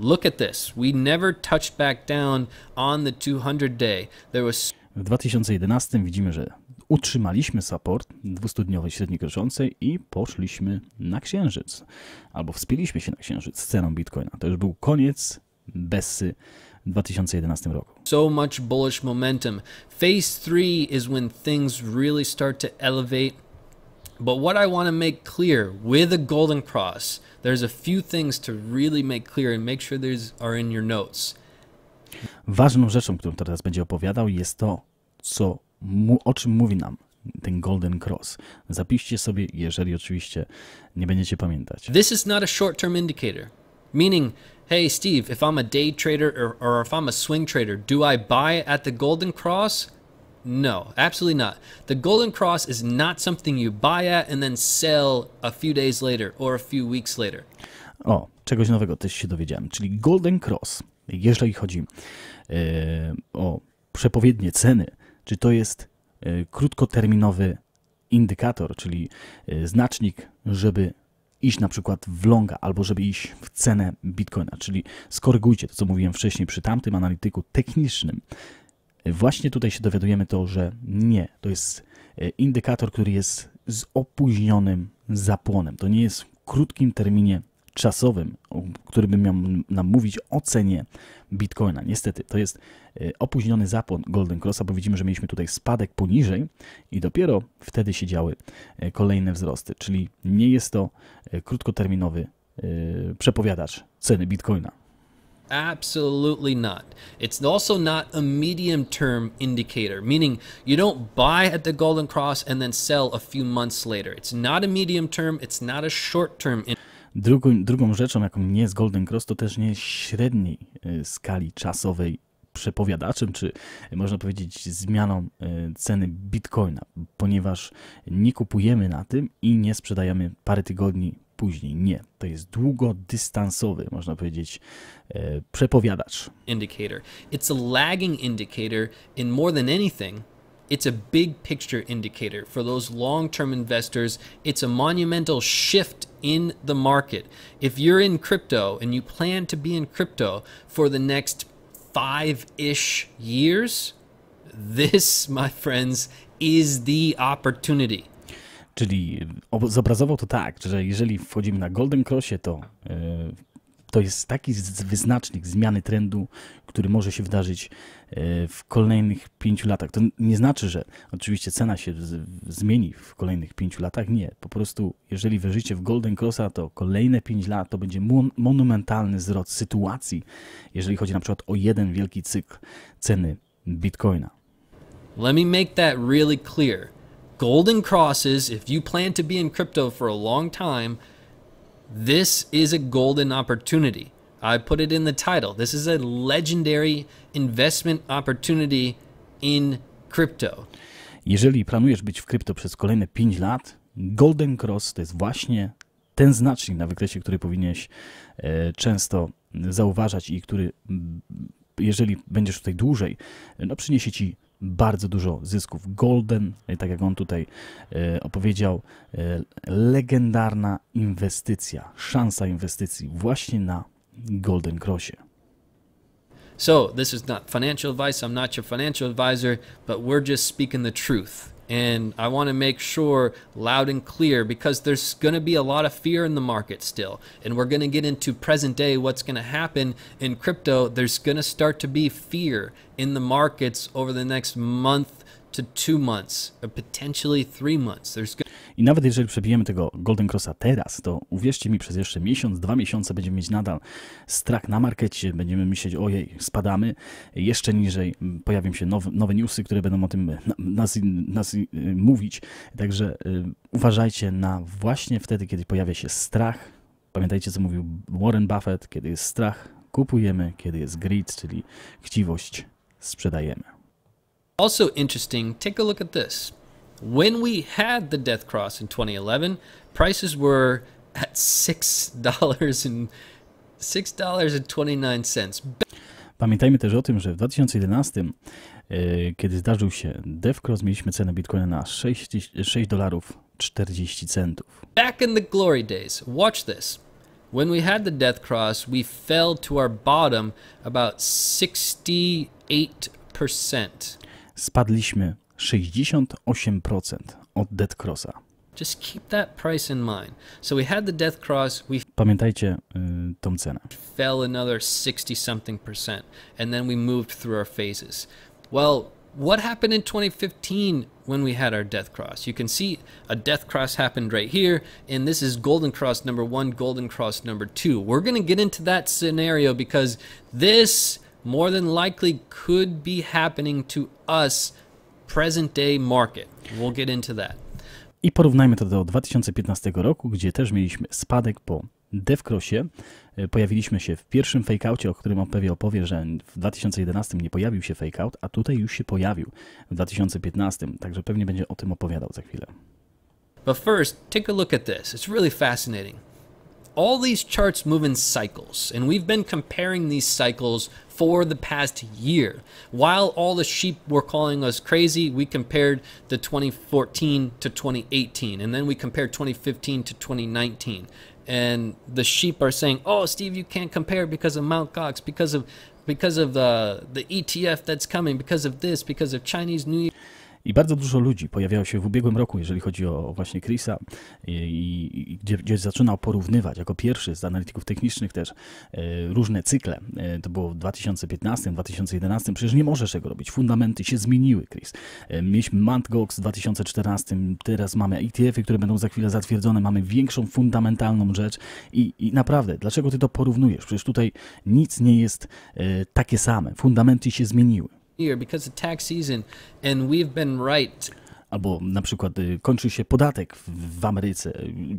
[SPEAKER 2] Look at this. We never touched back down on the 200 day. There was...
[SPEAKER 1] W 2011 widzimy, że utrzymaliśmy support dwustudniowej średniej kroczącej i poszliśmy na Księżyc. Albo wspięliśmy się na Księżyc z ceną Bitcoina. To już był koniec Bessy w 2011 roku.
[SPEAKER 2] So much bullish momentum. Phase 3 is when things really start to elevate. But what I want to make clear with a golden cross, there's a few things to really make clear and make sure these are in your notes.
[SPEAKER 1] Ważną rzeczą, którą teraz będzie opowiadał, jest to, co mu, o czym mówi nam ten Golden Cross. Zapiszcie sobie, jeżeli oczywiście nie będziecie pamiętać. This
[SPEAKER 2] is not a short-term indicator. Meaning, hey Steve, if I'm a day trader or, or if I'm a swing trader, do I buy at the Golden Cross? No, absolutely not. The Golden Cross is not something you buy at and then sell a few days later or a few weeks later.
[SPEAKER 1] O, czegoś nowego też się dowiedziałem, czyli Golden Cross, jeżeli chodzi yy, o przepowiednie ceny czy to jest e, krótkoterminowy indykator, czyli e, znacznik, żeby iść na przykład w longa albo żeby iść w cenę bitcoina, czyli skorygujcie to, co mówiłem wcześniej przy tamtym analityku technicznym. E, właśnie tutaj się dowiadujemy to, że nie, to jest indykator, który jest z opóźnionym zapłonem. To nie jest w krótkim terminie czasowym, który bym miał nam mówić o cenie Bitcoina. Niestety, to jest y, opóźniony zapłon Golden Crossa, bo widzimy, że mieliśmy tutaj spadek poniżej i dopiero wtedy się działy y, kolejne wzrosty, czyli nie jest to y, krótkoterminowy przepowiadacz ceny Bitcoina.
[SPEAKER 2] Absolutely not. It's also not a medium term indicator, meaning you don't buy at the Golden Cross and then sell a few months later. It's not a medium term, it's not a short term indicator.
[SPEAKER 1] Drugą, drugą rzeczą, jaką nie jest Golden Cross, to też nie średniej y, skali czasowej przepowiadaczem, czy y, można powiedzieć zmianą y, ceny bitcoina, ponieważ nie kupujemy na tym i nie sprzedajemy parę tygodni później. Nie, to jest długodystansowy, można powiedzieć, przepowiadacz.
[SPEAKER 2] Indicator. It's a lagging indicator in more than anything It's a big picture indicator for those long term investors. It's a monumental shift in the market. If you're in crypto and you plan to be in crypto for the next five ish years, this, my friends, is the opportunity.
[SPEAKER 1] Czyli zobrazował to tak, że jeżeli wchodzimy na Golden Crossie, to To jest taki wyznacznik zmiany trendu, który może się wydarzyć e, w kolejnych pięciu latach. To nie znaczy, że oczywiście cena się zmieni w kolejnych pięciu latach. Nie. Po prostu, jeżeli wyżycie w Golden Crossa, to kolejne pięć lat to będzie mon monumentalny zwrot sytuacji, jeżeli chodzi na przykład o jeden wielki cykl ceny Bitcoina.
[SPEAKER 2] Let me make that really clear. Golden crosses, if you plan to be in crypto for a long time, This is a golden opportunity. I put it in the title. This is a legendary investment opportunity in crypto.
[SPEAKER 1] Jeżeli planujesz być w krypto przez kolejne 5 lat, Golden Cross to jest właśnie ten znacznik na wykresie, który powinieneś e, często zauważać i który, jeżeli będziesz tutaj dłużej, no przyniesie ci bardzo dużo zysków. Golden, tak jak on tutaj e, opowiedział, e, legendarna inwestycja, szansa inwestycji właśnie na Golden Crossie.
[SPEAKER 2] So, this is not financial advice. I'm not your financial advisor, but we're just speaking the truth. and I want to make sure loud and clear because there's going to be a lot of fear in the market still. And we're going to get into present day what's going to happen in crypto. There's going to start to be fear in the markets over the next month to two months, or potentially three months. There's going
[SPEAKER 1] I nawet jeżeli przebijemy tego Golden Crossa teraz, to uwierzcie mi, przez jeszcze miesiąc, dwa miesiące będziemy mieć nadal strach na markecie, będziemy myśleć, ojej, spadamy, jeszcze niżej pojawią się nowe, nowe newsy, które będą o tym nas, nas y, mówić. Także y, uważajcie na właśnie wtedy, kiedy pojawia się strach. Pamiętajcie, co mówił Warren Buffett, kiedy jest strach, kupujemy, kiedy jest greed, czyli chciwość, sprzedajemy.
[SPEAKER 2] Also interesting, take a look at this. When we had the Death Cross in 2011, prices were at $6 and $6.29.
[SPEAKER 1] Pamiętajmy też o tym, że w 2011, e, kiedy zdarzył się DevCross, mieliśmy cenę Bitcoina na 6, 6 dolarów 40 centów.
[SPEAKER 2] Back in the glory days, watch this. When we had the death cross, we fell to our bottom about 68%.
[SPEAKER 1] Spadliśmy 68% od Dead Crossa.
[SPEAKER 2] Just keep that price in mind. So we had the Death Cross, we
[SPEAKER 1] Pamiętajcie y, tą cenę.
[SPEAKER 2] fell another 60 something percent and then we moved through our phases. Well, what happened in 2015 when we had our death cross you can see a death cross happened right here and this is golden cross number one golden cross number two we're going to get into that scenario because this more than likely could be happening to us present day market. We'll get into that.
[SPEAKER 1] I porównajmy to do 2015 roku, gdzie też mieliśmy spadek po DevCrossie. Pojawiliśmy się w pierwszym o którym pewnie opowie, że w 2011 nie pojawił się fakeout, a tutaj już się pojawił w 2015, także pewnie będzie o tym
[SPEAKER 2] opowiadał za chwilę. But first, take a look at this. It's really fascinating. All these charts move in cycles, and we've been comparing these cycles for the past year. While all the sheep were calling us crazy, we compared the 2014 to 2018, and then we compared 2015 to 2019. And the sheep are saying, "Oh, Steve, you can't compare because of Mount Gox, because of because of uh, the the ETF that's coming, because of this, because of Chinese New Year."
[SPEAKER 1] I bardzo dużo ludzi pojawiało się w ubiegłym roku, jeżeli chodzi o właśnie Chrisa, i, i gdzie, gdzie zaczynał porównywać jako pierwszy z analityków technicznych też e, różne cykle. E, to było w 2015, 2011. Przecież nie możesz tego robić. Fundamenty się zmieniły, Chris. E, mieliśmy Mantgox w 2014, teraz mamy ETF-y, które będą za chwilę zatwierdzone. Mamy większą, fundamentalną rzecz i, i naprawdę, dlaczego ty to porównujesz? Przecież tutaj nic nie jest takie same. Fundamenty się zmieniły
[SPEAKER 2] year because of tax season and we've been right. Albo na
[SPEAKER 1] przykład y, kończy się podatek w, Ameryce,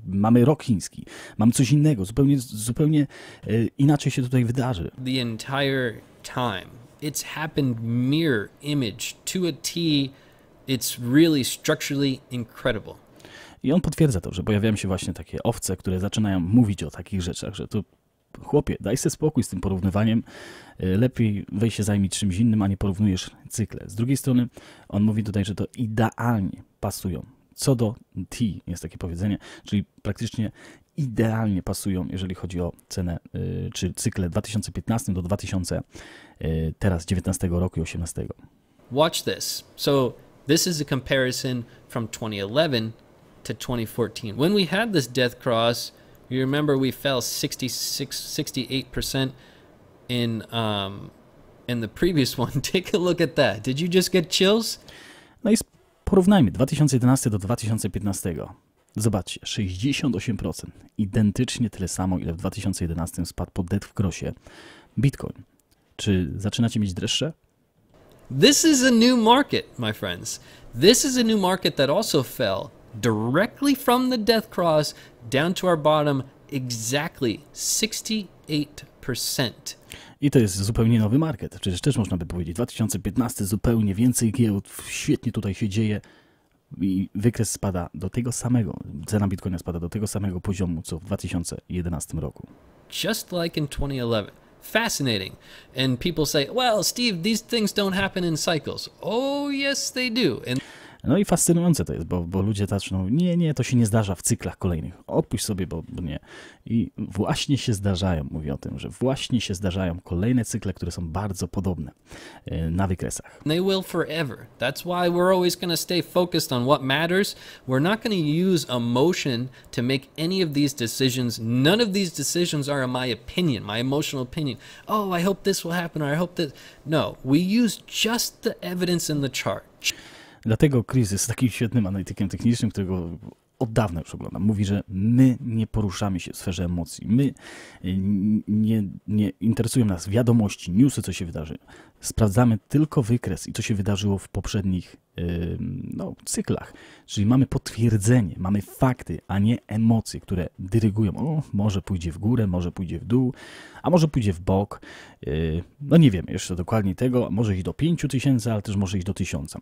[SPEAKER 1] mamy rok chiński, mamy coś innego, zupełnie, zupełnie y, inaczej się tutaj wydarzy.
[SPEAKER 2] The entire time it's happened mirror image to a T. It's really structurally incredible.
[SPEAKER 1] I on potwierdza to, że pojawiają się właśnie takie owce, które zaczynają mówić o takich rzeczach, że to chłopie, daj sobie spokój z tym porównywaniem. E, lepiej weź się zajmij czymś innym, a nie porównujesz cykle. Z drugiej strony on mówi tutaj, że to idealnie pasują. Co do T jest takie powiedzenie, czyli praktycznie idealnie pasują, jeżeli chodzi o cenę e, czy cykle 2015 do 2019 e, roku i 18.
[SPEAKER 2] Watch this. So this is a comparison from 2011 to 2014. When we had this death cross You remember we fell 66, 68% in um, in the previous one. Take a look at that. Did you just get chills? No i
[SPEAKER 1] porównajmy 2011 do 2015. Zobaczcie, 68%. Identycznie tyle samo, ile w 2011 spadł pod dead w krosie Bitcoin. Czy zaczynacie mieć
[SPEAKER 2] dreszcze? This is a new market, my friends. This is a new market that also fell directly from the death cross down to our bottom exactly 68%.
[SPEAKER 1] I to jest zupełnie nowy market, przecież też można by powiedzieć. 2015 zupełnie więcej giełd, świetnie tutaj się dzieje i wykres spada do tego samego, cena Bitcoina spada do tego samego poziomu, co w 2011
[SPEAKER 2] roku. Just like in 2011. Fascinating. And people say, well, Steve, these things don't happen in cycles. Oh, yes, they do. And
[SPEAKER 1] no i fascynujące to jest, bo, bo ludzie zaczną, nie, nie, to się nie zdarza w cyklach kolejnych, odpuść sobie, bo, bo nie. I właśnie się zdarzają, mówię o tym, że właśnie się zdarzają kolejne cykle, które są bardzo podobne e, na wykresach.
[SPEAKER 2] They will forever. That's why we're always going to stay focused on what matters. We're not going to use emotion to make any of these decisions. None of these decisions are in my opinion, my emotional opinion. Oh, I hope this will happen or I hope that. No, we use just the evidence in the chart.
[SPEAKER 1] Dlatego Chris jest takim świetnym analitykiem technicznym, którego od dawna już oglądam, mówi, że my nie poruszamy się w sferze emocji, my y, nie, nie interesują nas wiadomości, newsy, co się wydarzy. Sprawdzamy tylko wykres i co się wydarzyło w poprzednich no, cyklach. Czyli mamy potwierdzenie, mamy fakty, a nie emocje, które dyrygują. O, może pójdzie w górę, może pójdzie w dół, a może pójdzie w bok. Y, no nie wiem jeszcze dokładnie tego. Może iść do 5000, ale też może iść do 1000.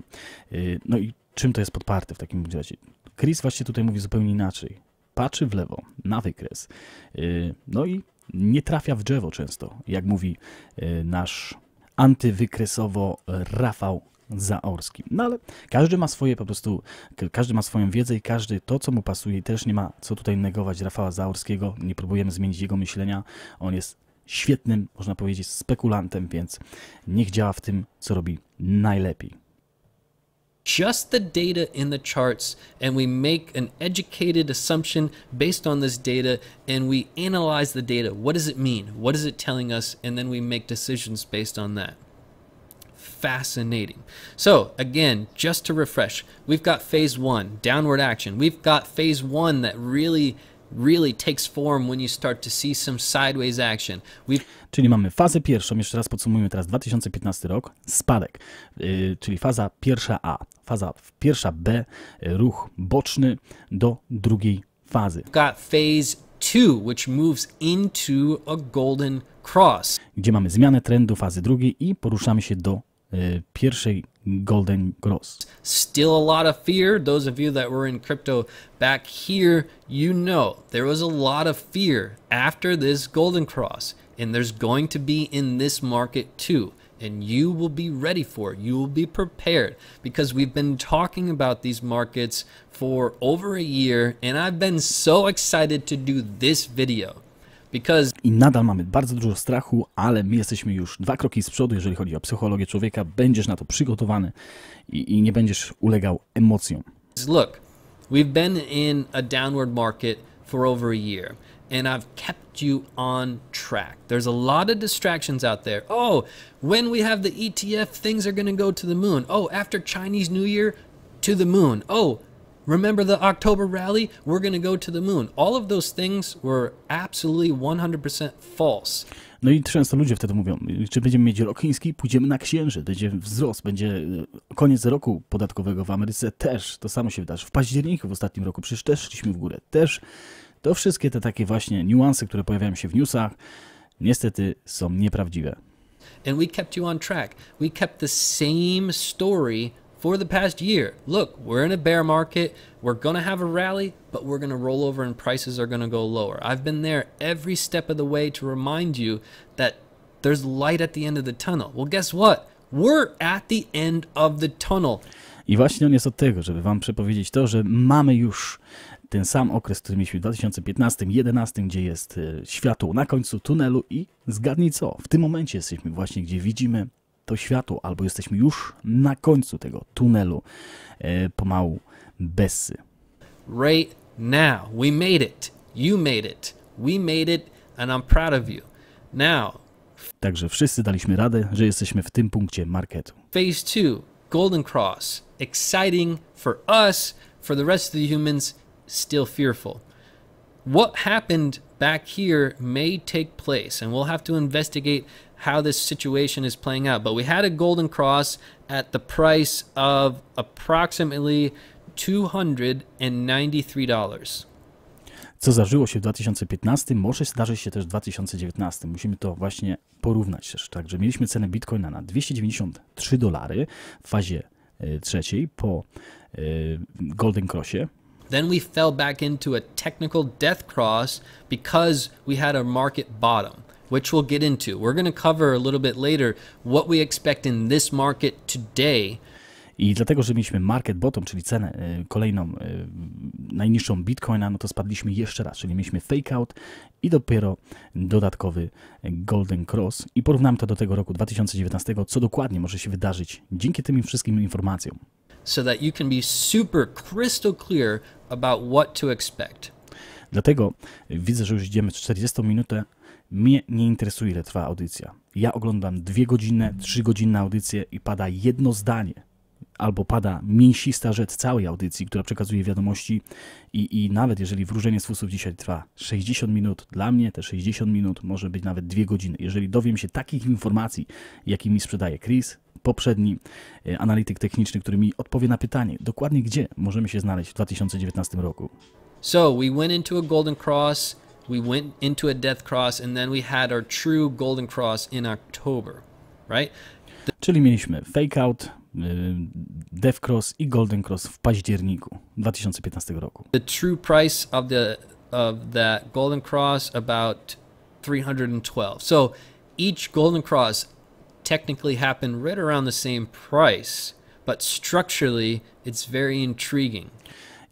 [SPEAKER 1] Y, no i czym to jest podparte w takim razie? Chris właśnie tutaj mówi zupełnie inaczej. Patrzy w lewo, na wykres. Y, no i nie trafia w drzewo często, jak mówi nasz antywykresowo Rafał Zaorski. No ale każdy ma swoje po prostu, każdy ma swoją wiedzę i każdy to, co mu pasuje też nie ma co tutaj negować Rafała Zaorskiego, nie próbujemy zmienić jego myślenia, on jest świetnym, można powiedzieć, spekulantem, więc niech działa w tym, co robi najlepiej.
[SPEAKER 2] just the data in the charts and we make an educated assumption based on this data and we analyze the data. What does it mean? What is it telling us? And then we make decisions based on that fascinating. So again, just to refresh, we've got phase one, downward action. We've got phase one that really really takes form when you start to see some sideways action. We've...
[SPEAKER 1] Czyli mamy fazę pierwszą, jeszcze raz podsumujmy teraz 2015 rok, spadek, yy, czyli faza pierwsza A, faza pierwsza B, y, ruch boczny do drugiej fazy. We've
[SPEAKER 2] got phase two, which moves into a golden cross.
[SPEAKER 1] Gdzie mamy zmianę trendu fazy drugiej i poruszamy się do pierwszej Golden Gross.
[SPEAKER 2] Still a lot of fear. Those of you that were in crypto back here, you know there was a lot of fear after this Golden Cross, and there's going to be in this market too. And you will be ready for it. You will be prepared because we've been talking about these markets for over a year, and I've been so excited to do this video
[SPEAKER 1] I nadal mamy bardzo dużo strachu, ale my jesteśmy już dwa kroki z przodu, jeżeli chodzi o psychologię człowieka. Będziesz na to przygotowany i, i nie będziesz ulegał emocjom.
[SPEAKER 2] Look, we've been in a downward market for over a year. and I've kept you on track. There's a lot of distractions out there. Oh, when we have the ETF, things are going to go to the moon. Oh, after Chinese New Year, to the moon. Oh, Remember the October rally? We're going to go to the moon. All of those things were absolutely 100% false. No
[SPEAKER 1] i często ludzie wtedy mówią, czy będziemy mieć rok chiński, pójdziemy na księżyc, będzie wzrost, będzie e, koniec roku podatkowego w Ameryce też, to samo się wydarzy. W październiku w ostatnim roku przecież też szliśmy w górę, też. To wszystkie te takie właśnie niuanse, które pojawiają się w newsach, niestety są nieprawdziwe.
[SPEAKER 2] And we kept you on track. We kept the same story for the past year. Look, we're in a bear market. We're going to have a rally, but we're going to roll over and prices are going to go lower. I've been there every step of the way to remind you that there's light at the end of the tunnel. Well, guess what? We're at the end of the tunnel.
[SPEAKER 1] I właśnie on jest od tego, żeby wam przepowiedzieć to, że mamy już ten sam okres, który mieliśmy w 2015-2011, gdzie jest e, światło na końcu tunelu i zgadnij co, w tym momencie jesteśmy właśnie, gdzie widzimy to światło, albo jesteśmy już na końcu tego tunelu e, pomału Bessy.
[SPEAKER 2] Right now, we made it. You made it. We made it and I'm proud of you. Now.
[SPEAKER 1] Także wszyscy daliśmy radę, że jesteśmy w tym punkcie marketu.
[SPEAKER 2] Phase 2, Golden Cross. Exciting for us, for the rest of the humans still fearful. What happened back here may take place and we'll have to investigate how this situation is playing out. But we had a golden cross at the price of approximately $293.
[SPEAKER 1] Co zdarzyło się w 2015, może zdarzyć się też w 2019. Musimy to właśnie porównać też, Także mieliśmy cenę bitcoina na 293 dolary w fazie trzeciej po Golden Crossie,
[SPEAKER 2] Then we fell back into a technical death cross because we had a market bottom. which we'll get into. We're going to cover a little bit later what we expect in this market today.
[SPEAKER 1] I dlatego, że mieliśmy market bottom, czyli cenę e, kolejną, e, najniższą bitcoina, no to spadliśmy jeszcze raz, czyli mieliśmy fake out i dopiero dodatkowy golden cross. I porównam to do tego roku 2019, co dokładnie może się wydarzyć dzięki tym wszystkim informacjom.
[SPEAKER 2] So that you can be super crystal clear about what to expect.
[SPEAKER 1] Dlatego widzę, że już idziemy 40 minutę mnie nie interesuje, ile trwa audycja. Ja oglądam dwie godziny, trzy godzinne audycje i pada jedno zdanie, albo pada mięsista rzecz całej audycji, która przekazuje wiadomości i, i nawet jeżeli wróżenie z fusów dzisiaj trwa 60 minut, dla mnie te 60 minut może być nawet dwie godziny. Jeżeli dowiem się takich informacji, jakie mi sprzedaje Chris, poprzedni e, analityk techniczny, który mi odpowie na pytanie, dokładnie gdzie możemy się znaleźć w 2019 roku.
[SPEAKER 2] So we went into a golden cross we went into a death cross, and then we had our true golden cross in October, right? The
[SPEAKER 1] Czyli mieliśmy fake out, Death Cross i Golden Cross w październiku 2015 roku.
[SPEAKER 2] The true price of the of that Golden Cross about 312. So each Golden Cross technically happened right around the same price, but structurally it's very intriguing.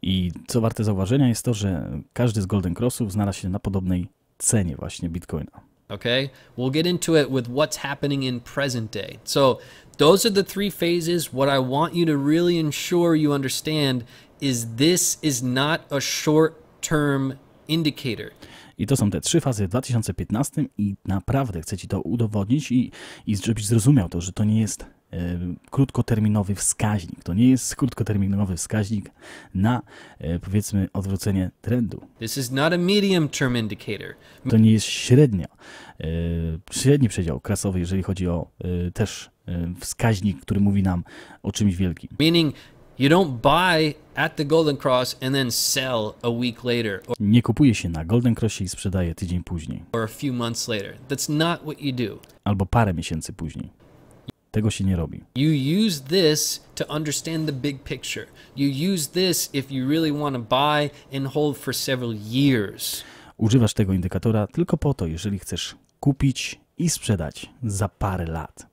[SPEAKER 1] I co warte zauważenia jest to, że każdy z Golden Crossów znalazł się na podobnej cenie właśnie Bitcoina.
[SPEAKER 2] Okay, we'll get into it with what's happening in present day. So, those are the three phases. What I want you to really ensure you understand is this is not a short-term indicator.
[SPEAKER 1] I to są te trzy fazy w 2015 i naprawdę chcę Ci to udowodnić i, i żebyś zrozumiał to, że to nie jest E, krótkoterminowy wskaźnik. To nie jest krótkoterminowy wskaźnik na e, powiedzmy odwrócenie trendu. To nie jest średnia, e, średni przedział krasowy, jeżeli chodzi o też wskaźnik, który mówi nam o czymś wielkim.
[SPEAKER 2] Meaning You don't buy at the Golden Cross and then sell a week later.
[SPEAKER 1] nie kupuje się na Golden Crossie i sprzedaje tydzień później.
[SPEAKER 2] Or a few months later. That's not what you do.
[SPEAKER 1] Albo parę miesięcy później. Tego się
[SPEAKER 2] nie robi. You use this to understand the big picture. You use this if you really want to buy and hold for several years.
[SPEAKER 1] Używasz tego indykatora tylko po to, jeżeli chcesz kupić i sprzedać za parę lat.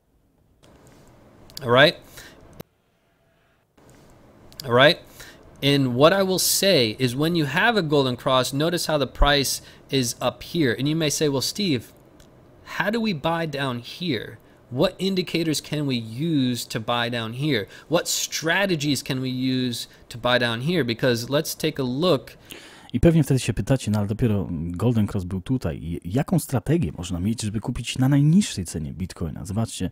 [SPEAKER 2] Alright? Alright? And what I will say is when you have a golden cross, notice how the price is up here. And you may say, well, Steve, how do we buy down here? What indicators can we use to buy down here? What strategies can we use to buy down here? Because let's take a look.
[SPEAKER 1] I pewnie wtedy się pytacie, no ale dopiero Golden Cross był tutaj. Jaką strategię można mieć, żeby kupić na najniższej cenie bitcoina? Zobaczcie,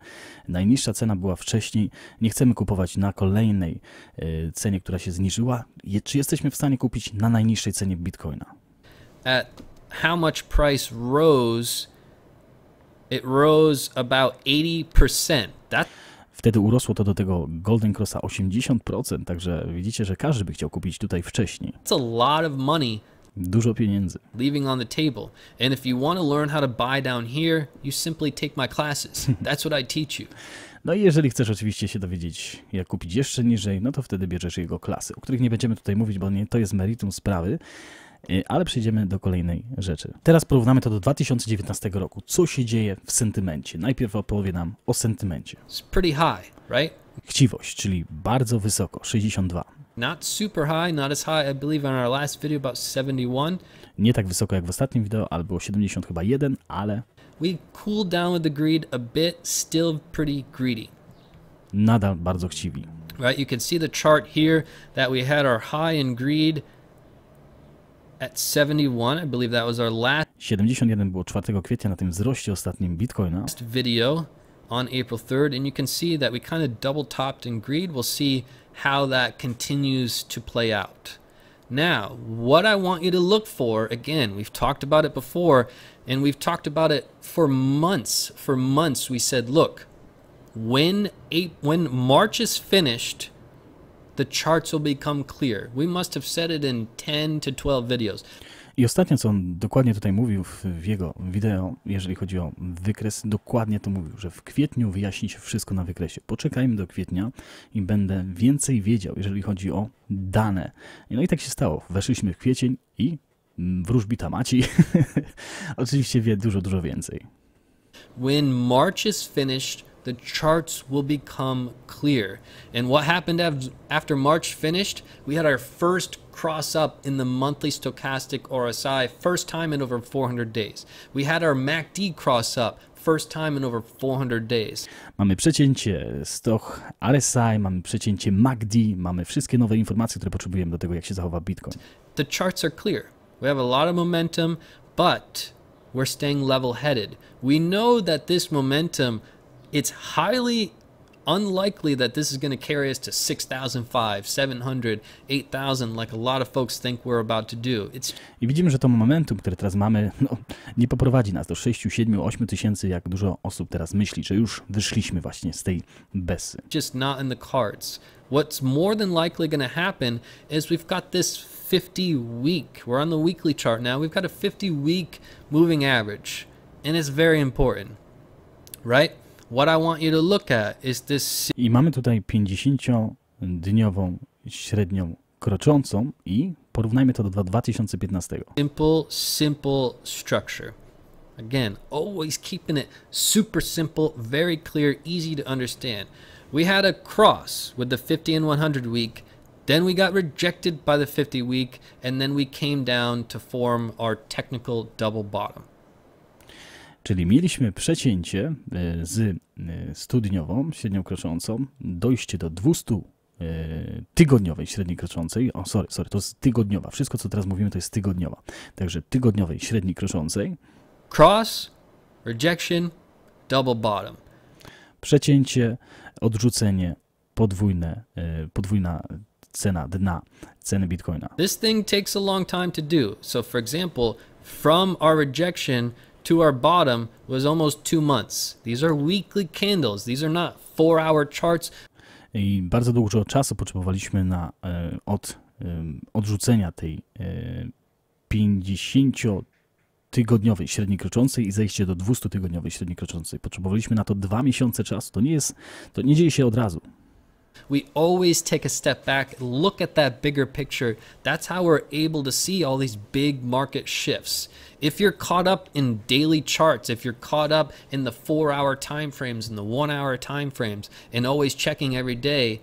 [SPEAKER 1] najniższa cena była wcześniej. Nie chcemy kupować na kolejnej e, cenie, która się zniżyła. Czy jesteśmy w stanie kupić na najniższej cenie bitcoina?
[SPEAKER 2] At how much price rose It rose about 80%. That...
[SPEAKER 1] Wtedy urosło to do tego Golden Crossa 80%, także widzicie, że każdy by chciał kupić tutaj wcześniej.
[SPEAKER 2] It's a lot of money
[SPEAKER 1] dużo pieniędzy.
[SPEAKER 2] Leaving on the table. And if you want to learn how to buy down here, you simply take my classes. That's what I teach you. No i
[SPEAKER 1] jeżeli chcesz oczywiście się dowiedzieć, jak kupić jeszcze niżej, no to wtedy bierzesz jego klasy, o których nie będziemy tutaj mówić, bo nie, to jest meritum sprawy. Ale przejdziemy do kolejnej rzeczy. Teraz porównamy to do 2019 roku. Co się dzieje w sentymencie? Najpierw opowie nam o sentymencie. It's
[SPEAKER 2] pretty high,
[SPEAKER 1] right? Chciwość, czyli bardzo wysoko, 62.
[SPEAKER 2] Not super high, not as high, I believe our last video about 71.
[SPEAKER 1] Nie tak wysoko jak w ostatnim wideo, ale było 70 chyba 1, ale...
[SPEAKER 2] We cooled down with the greed a bit, still pretty greedy.
[SPEAKER 1] Nadal bardzo chciwi.
[SPEAKER 2] Right, you can see the chart here that we had our high in greed at 71. I believe that was our last
[SPEAKER 1] 71 było 4 kwietnia na tym wzroście ostatnim Bitcoina.
[SPEAKER 2] video on April 3rd and you can see that we kind of double topped in greed. We'll see how that continues to play out. Now, what I want you to look for, again, we've talked about it before and we've talked about it for months. For months we said, look, when, when March is finished, the charts will become clear. We must have said it in 10 to 12 videos.
[SPEAKER 1] I ostatnio, co on dokładnie tutaj mówił w jego wideo, jeżeli chodzi o wykres, dokładnie to mówił, że w kwietniu wyjaśni się wszystko na wykresie. Poczekajmy do kwietnia i będę więcej wiedział, jeżeli chodzi o dane. No i tak się stało. Weszliśmy w kwiecień i mm, wróżbita maci. Oczywiście wie dużo, dużo więcej.
[SPEAKER 2] When March is finished, the charts will become clear. And what happened after March finished, we had our first cross up in the monthly stochastic RSI, first time in over 400 days. We had our MACD cross up, first time in over 400 days.
[SPEAKER 1] Mamy przecięcie stoch RSI, mamy przecięcie MACD, mamy wszystkie nowe informacje, które potrzebujemy do tego, jak się
[SPEAKER 2] zachowa Bitcoin. The charts are clear. We have a lot of momentum, but we're staying level-headed. We know that this momentum it's highly unlikely that this is going to carry us to 6005, 700, 8000 like a lot of folks think we're about to do. It's...
[SPEAKER 1] I widzimy, że to momentum, teraz mamy, no, nie poprowadzi nas do 6, 7, jak dużo osób teraz myśli, że już wyszliśmy właśnie z tej
[SPEAKER 2] besy. Just not in the cards. What's more than likely going to happen is we've got this 50 week. We're on the weekly chart now. We've got a 50 week moving average and it's very important. Right? What I want you to look at is this... I
[SPEAKER 1] mamy tutaj 50-dniową średnią kroczącą i porównajmy to do 2015.
[SPEAKER 2] Simple, simple structure. Again, always keeping it super simple, very clear, easy to understand. We had a cross with the 50 and 100 week, then we got rejected by the 50 week, and then we came down to form our technical double bottom.
[SPEAKER 1] Czyli mieliśmy przecięcie e, z e, studniową, średnią kroczącą, dojście do 200 e, tygodniowej średniej kroczącej. O, sorry, sorry, to jest tygodniowa. Wszystko, co teraz mówimy, to jest tygodniowa. Także tygodniowej średniej kroczącej.
[SPEAKER 2] Cross, rejection, double bottom.
[SPEAKER 1] Przecięcie, odrzucenie, podwójne, podwójna cena dna ceny Bitcoina.
[SPEAKER 2] This thing takes a long time to do. So for example, from our rejection to our bottom was almost two months. These are weekly candles. These are not four hour charts.
[SPEAKER 1] I bardzo dużo czasu potrzebowaliśmy na e, od e, odrzucenia tej 50 e, tygodniowej średniej kroczącej i zejście do 200 tygodniowej średniej kroczącej. Potrzebowaliśmy na to dwa miesiące czasu. To nie jest to nie dzieje się od razu.
[SPEAKER 2] We always take a step back, look at that bigger picture. That's how we're able to see all these big market shifts. If you're caught up in daily charts, if you're caught up in the 4-hour time frames and the 1-hour time frames and always checking every day,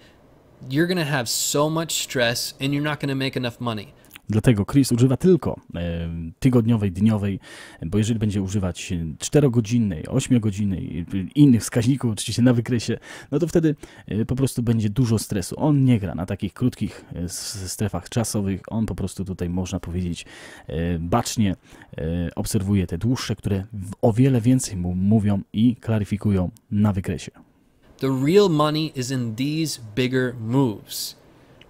[SPEAKER 2] you're going to have so much stress and you're not going to make enough money.
[SPEAKER 1] Dlatego Chris używa tylko e, tygodniowej, dniowej, bo jeżeli będzie używać 4-godzinnej, 8-godzinnej innych wskaźników, oczywiście na wykresie, no to wtedy e, po prostu będzie dużo stresu. On nie gra na takich krótkich e, strefach czasowych, on po prostu tutaj można powiedzieć bacznie obserwuje te dłuższe, które o wiele więcej mu mówią i klaryfikują na wykresie.
[SPEAKER 2] The real money is in these bigger moves.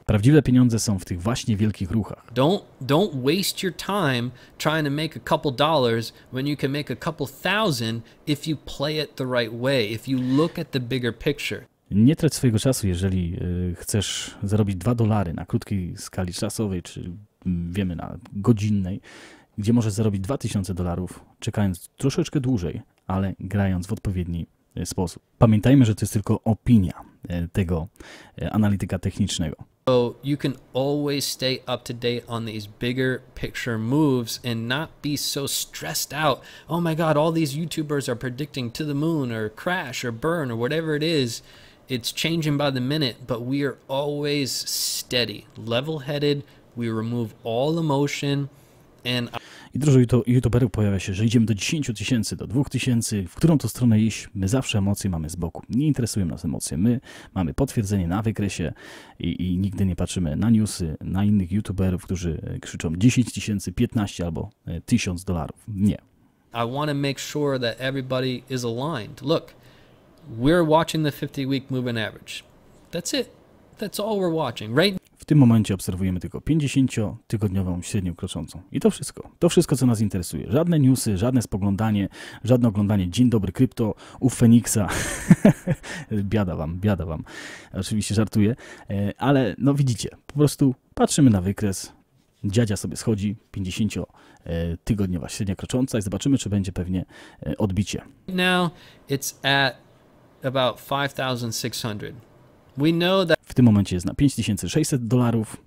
[SPEAKER 2] Prawdziwe pieniądze są w tych właśnie wielkich ruchach. Don't don't waste your time trying to make a couple dollars when you can make a couple thousand if you play it the right way, if you look at the bigger picture.
[SPEAKER 1] Nie trać swojego czasu, jeżeli y, chcesz zarobić dwa dolary na krótkiej skali czasowej, czy mm, wiemy na godzinnej, gdzie możesz zarobić 2000 dolarów, czekając troszeczkę dłużej, ale grając w odpowiedni y, sposób. Pamiętajmy, że to jest tylko opinia y, tego analityka technicznego.
[SPEAKER 2] So you can always stay up to date on these bigger picture moves and not be so stressed out. Oh my God, all these YouTubers are predicting to the moon or crash or burn or whatever it is. It's changing by the minute, but we are always steady, level headed. We remove all emotion and. I
[SPEAKER 1] I dużo youtuberów pojawia się, że idziemy do 10 tysięcy, do 2 tysięcy, w którą to stronę iść, my zawsze emocje mamy z boku. Nie interesują nas emocje, my mamy potwierdzenie na wykresie i, i nigdy nie patrzymy na newsy, na innych youtuberów, którzy e, krzyczą 10 tysięcy, 15 albo 1000 e, dolarów. Nie.
[SPEAKER 2] I want to make sure that everybody is aligned. Look, we're watching the 50-week moving average. That's it. That's all we're watching. Right
[SPEAKER 1] tym momencie obserwujemy tylko 50-tygodniową średnią kroczącą. I to wszystko. To wszystko, co nas interesuje. Żadne newsy, żadne spoglądanie, żadne oglądanie Dzień dobry krypto u Feniksa. biada wam, biada wam. Oczywiście żartuję, e, ale no widzicie, po prostu patrzymy na wykres, dziadzia sobie schodzi, 50-tygodniowa średnia krocząca i zobaczymy, czy będzie pewnie e, odbicie.
[SPEAKER 2] Now it's at about 5600.
[SPEAKER 1] W tym momencie jest na 5600 dolarów.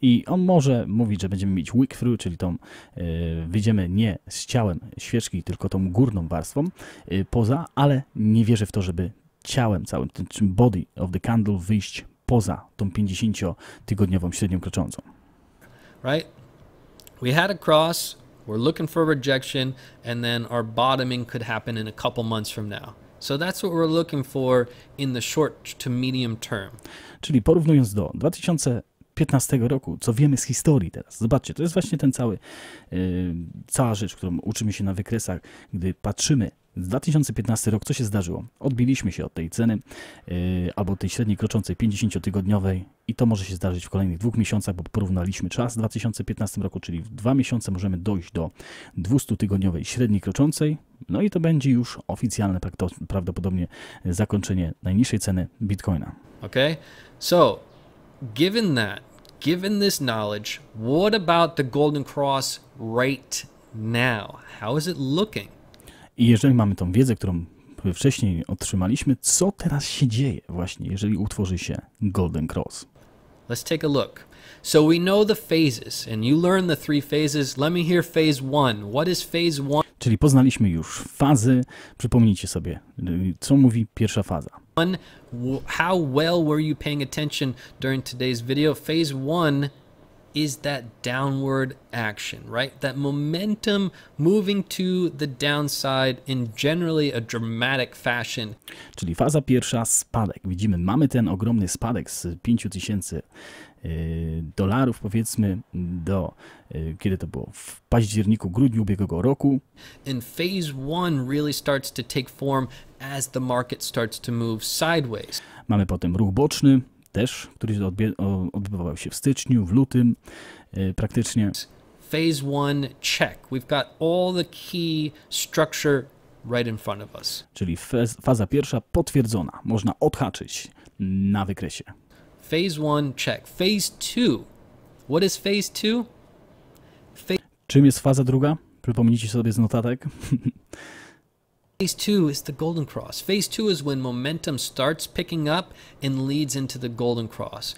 [SPEAKER 2] I on może mówić, że będziemy
[SPEAKER 1] mieć wick through, czyli tą yy, wyjdziemy nie z ciałem świeczki, tylko tą górną warstwą e, poza, ale nie wierzę w to, żeby ciałem całym, tym body of the candle wyjść poza tą 50-tygodniową średnią kroczącą.
[SPEAKER 2] Right? We had a cross We're looking for rejection, and then our bottoming could happen in a couple months from now. So that's what we're looking for in the short to medium term.
[SPEAKER 1] Czyli porównując do 2015 roku, co wiemy z historii teraz. Zobaczcie, to jest właśnie ten cały, yy, cała rzecz, którą uczymy się na wykresach, gdy patrzymy 2015 rok, co się zdarzyło? Odbiliśmy się od tej ceny yy, albo tej średniej kroczącej 50-tygodniowej i to może się zdarzyć w kolejnych dwóch miesiącach, bo porównaliśmy czas w 2015 roku, czyli w dwa miesiące możemy dojść do 200-tygodniowej średniej kroczącej. No i to będzie już oficjalne prawdopodobnie zakończenie najniższej ceny Bitcoina.
[SPEAKER 2] Okay, so given that, given this knowledge, what about the Golden Cross right now? How is it looking?
[SPEAKER 1] I jeżeli mamy tą wiedzę, którą wcześniej otrzymaliśmy, co teraz się dzieje właśnie, jeżeli utworzy się Golden Cross?
[SPEAKER 2] Let's take a look. So we know the phases and you learn the three phases. Let me hear phase one. What is phase one?
[SPEAKER 1] Czyli poznaliśmy już fazy. Przypomnijcie sobie, co mówi pierwsza faza.
[SPEAKER 2] One, how well were you paying attention during today's video? Phase one is that downward action, right? That momentum moving to the downside in generally a dramatic fashion.
[SPEAKER 1] Czyli faza pierwsza spadek. Widzimy, mamy ten ogromny spadek z 5000 e, dolarów powiedzmy do e, kiedy to było w październiku grudniu ubiegłego roku.
[SPEAKER 2] And phase one really starts to take form as the market starts to move sideways.
[SPEAKER 1] Mamy potem ruch boczny, też, który odbywał się w styczniu, w lutym e, praktycznie.
[SPEAKER 2] Phase one check. We've got all the key structure right in front of us.
[SPEAKER 1] Czyli faza pierwsza potwierdzona. Można odhaczyć na
[SPEAKER 2] wykresie. Phase one check. Phase two. What is phase two?
[SPEAKER 1] Czym jest faza druga? Przypomnijcie sobie z notatek.
[SPEAKER 2] Phase two is the golden cross. Phase two is when momentum starts picking up and leads into the golden cross.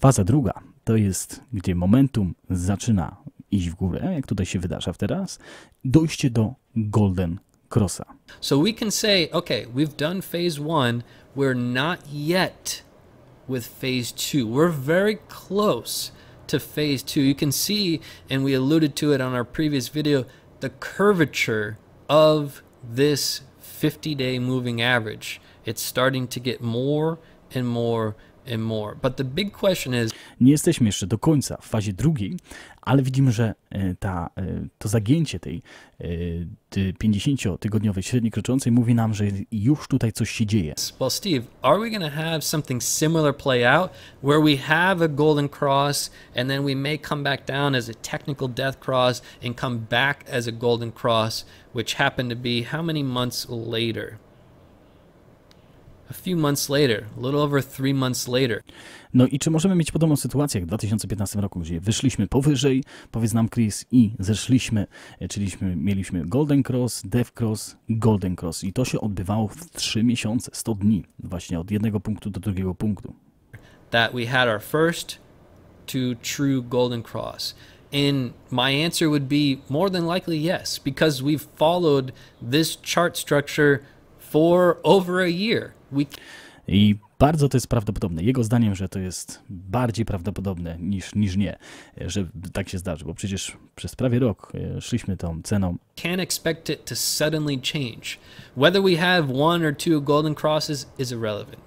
[SPEAKER 1] Faza druga to jest, gdzie momentum zaczyna iść w górę, jak tutaj się wydarza teraz, dojście do golden crossa.
[SPEAKER 2] So we can say, okay, we've done phase one, we're not yet with phase two. We're very close to phase two. You can see, and we alluded to it on our previous video, the curvature of this 50 day moving average. It's starting to get more and more
[SPEAKER 1] Nie jesteśmy jeszcze do końca w fazie drugiej, ale widzimy, że e, ta, e, to zagięcie tej 50-tygodniowej e, średniej kroczącej mówi nam, że już tutaj coś się dzieje.
[SPEAKER 2] Well, Steve, are we going to have something similar play out where we have a golden cross and then we may come back down as a technical death cross and come back as a golden cross, which happened to be how many months later? a few months later, a little over three months later.
[SPEAKER 1] No i czy możemy mieć podobną sytuację jak w 2015 roku, gdzie wyszliśmy powyżej, powiedz nam Chris, i zeszliśmy, czyliśmy, mieliśmy Golden Cross, Dev Cross, Golden Cross i to się odbywało w 3 miesiące, 100 dni, właśnie od jednego punktu do drugiego punktu.
[SPEAKER 2] That we had our first to true Golden Cross. And my answer would be more than likely yes, because we've followed this chart structure for over a year. We...
[SPEAKER 1] I bardzo to jest prawdopodobne. Jego zdaniem, że to jest bardziej prawdopodobne niż, niż nie, że tak się zdarzy, bo przecież przez prawie rok e, szliśmy tą ceną.
[SPEAKER 2] Can't expect it to suddenly change. Whether we have one or two golden crosses is irrelevant.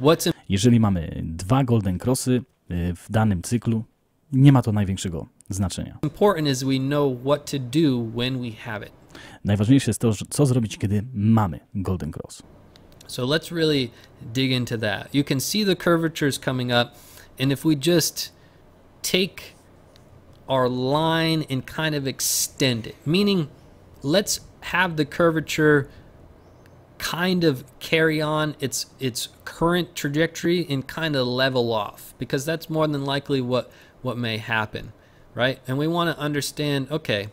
[SPEAKER 1] What's in... Jeżeli mamy dwa golden crossy e, w danym cyklu, nie ma to największego znaczenia.
[SPEAKER 2] Important is we know what to do when we have it.
[SPEAKER 1] Najważniejsze jest to, co zrobić, kiedy mamy Golden Cross.
[SPEAKER 2] So let's really dig into that. You can see the curvatures coming up, and if we just take our line and kind of extend it, meaning let's have the curvature kind of carry on its its current trajectory and kind of level off because that's more than likely what what may happen right and we want to understand okay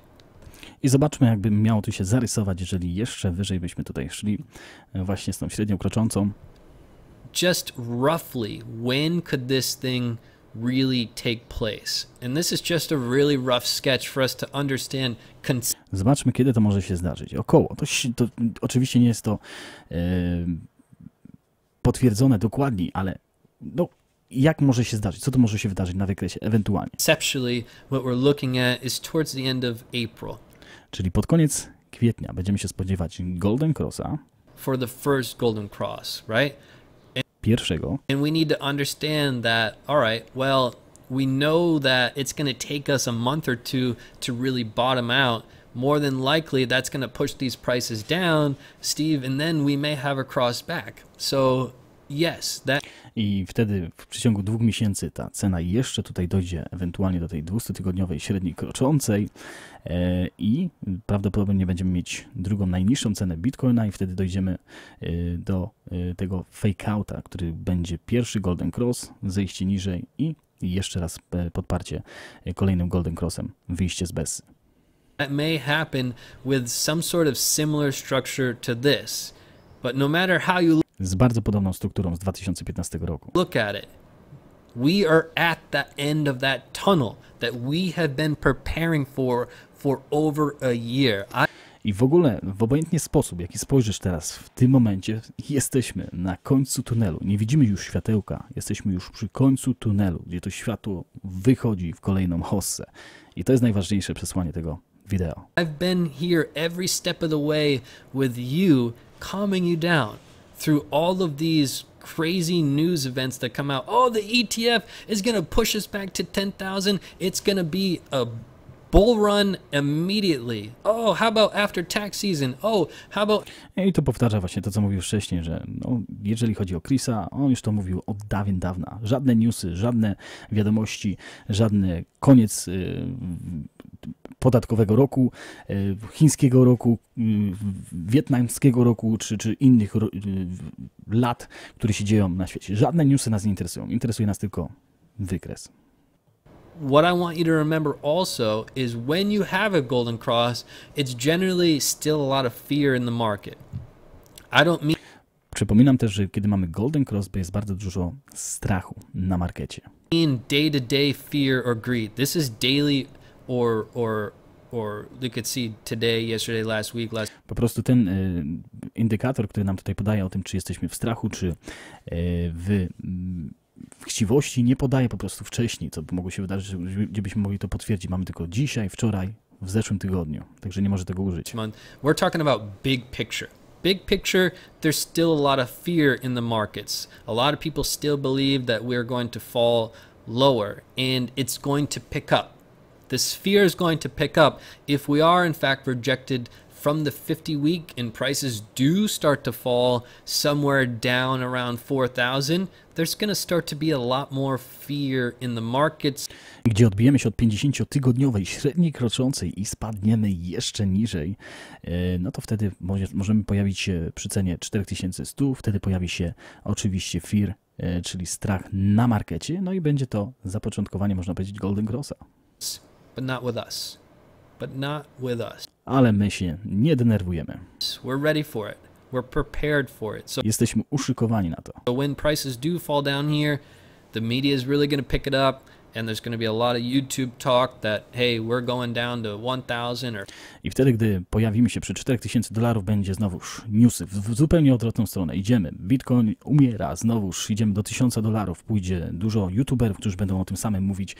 [SPEAKER 1] I zobaczmy, jakby miało tu się zarysować, jeżeli jeszcze wyżej byśmy tutaj szli, e, właśnie z tą średnią kroczącą.
[SPEAKER 2] Just roughly, when could this thing really take place? And this is just a really rough sketch for us to understand.
[SPEAKER 1] Zobaczmy, kiedy to może się zdarzyć. Około. To, to oczywiście nie jest to e, potwierdzone dokładnie, ale no, jak może się zdarzyć, co to może się wydarzyć na wykresie ewentualnie.
[SPEAKER 2] Conceptually, what we're looking at is towards the end of April.
[SPEAKER 1] Czyli pod koniec kwietnia będziemy się spodziewać Golden
[SPEAKER 2] Crossa. For the first Golden Cross, right? And, pierwszego. And we need to understand that, all right, well, we know that it's going to take us a month or two to really bottom out. More than likely, that's going to push these prices down, Steve, and then we may have a cross back. So Yes, that...
[SPEAKER 1] I wtedy w przeciągu dwóch miesięcy ta cena jeszcze tutaj dojdzie ewentualnie do tej 200-tygodniowej średniej kroczącej e, i prawdopodobnie będziemy mieć drugą najniższą cenę Bitcoina i wtedy dojdziemy e, do e, tego fake-outa, który będzie pierwszy Golden Cross, zejście niżej i jeszcze raz podparcie kolejnym Golden Crossem, wyjście z bez.
[SPEAKER 2] That may happen with some sort of similar structure to this, but no matter how you
[SPEAKER 1] z bardzo podobną strukturą z 2015 roku.
[SPEAKER 2] Look at it. We are at the end of that tunnel that we have been preparing for for over a year. I...
[SPEAKER 1] I w ogóle, w obojętnie sposób, jaki spojrzysz teraz, w tym momencie jesteśmy na końcu tunelu. Nie widzimy już światełka, jesteśmy już przy końcu tunelu, gdzie to światło wychodzi w kolejną hossę. I to jest najważniejsze przesłanie tego wideo.
[SPEAKER 2] I've been here every step of the way with you, calming you down. through all of these crazy news events that come out. Oh, the ETF is going to push us back to 10,000. It's going to be a bull run immediately. Oh, how about after tax season? Oh, how about...
[SPEAKER 1] I to powtarza właśnie to, co mówił wcześniej, że no, jeżeli chodzi o Chrisa, on już to mówił od dawien dawna. Żadne newsy, żadne wiadomości, żadny koniec... Yy podatkowego roku, y, chińskiego roku, y, wietnamskiego roku czy, czy innych y, lat, które się dzieją na świecie. Żadne newsy nas nie interesują. Interesuje nas tylko wykres.
[SPEAKER 2] what I want you to remember also is when you have a golden cross, it's generally still a lot of fear in the market.
[SPEAKER 1] I don't mean. Przypominam też, że kiedy mamy golden cross, to jest bardzo dużo strachu na markecie.
[SPEAKER 2] In day to -day fear or greed. This is daily or or or you could see today, yesterday, last week, last...
[SPEAKER 1] Po prostu ten y, indykator, który nam tutaj podaje o tym, czy jesteśmy w strachu, czy y, w, w chciwości, nie podaje po prostu wcześniej, co mogło się wydarzyć, gdybyśmy mogli to potwierdzić. Mamy tylko dzisiaj, wczoraj, w zeszłym tygodniu, także nie może tego użyć.
[SPEAKER 2] We're talking about big picture. Big picture, there's still a lot of fear in the markets. A lot of people still believe that we're going to fall lower and it's going to pick up. the fear is going to pick up if we are in fact rejected from the 50 week and prices do start to fall somewhere down around 4000 there's going to start to be a lot more fear in the markets
[SPEAKER 1] gdzie odbijemy się od 50-tygodniowej średniej kroczącej i spadniemy jeszcze niżej, e, no to wtedy możemy pojawić się przy cenie 4100, wtedy pojawi się oczywiście fear, e, czyli strach na markecie, no i będzie to zapoczątkowanie, można powiedzieć, Golden Crossa
[SPEAKER 2] but not with us. But not with us.
[SPEAKER 1] Ale my się nie denerwujemy.
[SPEAKER 2] We're ready for it. We're prepared for it. So
[SPEAKER 1] Jesteśmy uszykowani na to.
[SPEAKER 2] So when prices do fall down here, the media is really going to pick it up and there's going to be a lot of YouTube talk that hey, we're going down to 1000 or
[SPEAKER 1] I wtedy gdy pojawimy się przy 4000 dolarów będzie znowuż newsy w zupełnie odwrotną stronę. Idziemy, Bitcoin umiera, znowuż idziemy do 1000 dolarów, pójdzie dużo youtuberów, którzy będą o tym samym mówić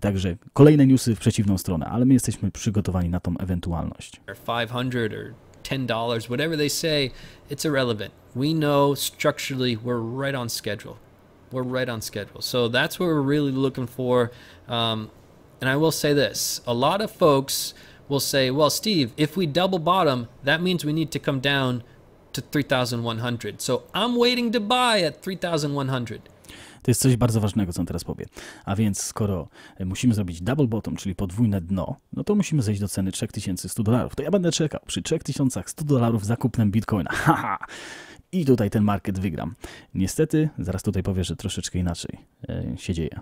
[SPEAKER 1] Także kolejne newsy w przeciwną stronę, ale my jesteśmy przygotowani na tą ewentualność.
[SPEAKER 2] 500 or $10, whatever they say, it's irrelevant. We know structurally we're right on schedule. We're right on schedule. So that's what we're really looking for. Um, and I will say this, a lot of folks will say, well, Steve, if we double bottom, that means we need to come down to 3,100. So I'm waiting to buy at 3,100. To jest
[SPEAKER 1] coś bardzo ważnego, co on teraz powie. A więc skoro e, musimy zrobić double bottom, czyli podwójne dno, no to musimy zejść do ceny 3100 dolarów. To ja będę czekał przy 3100 dolarów zakupnem kupnem bitcoina. Haha! I tutaj ten market wygram. Niestety, zaraz tutaj powie, że troszeczkę inaczej e, się dzieje.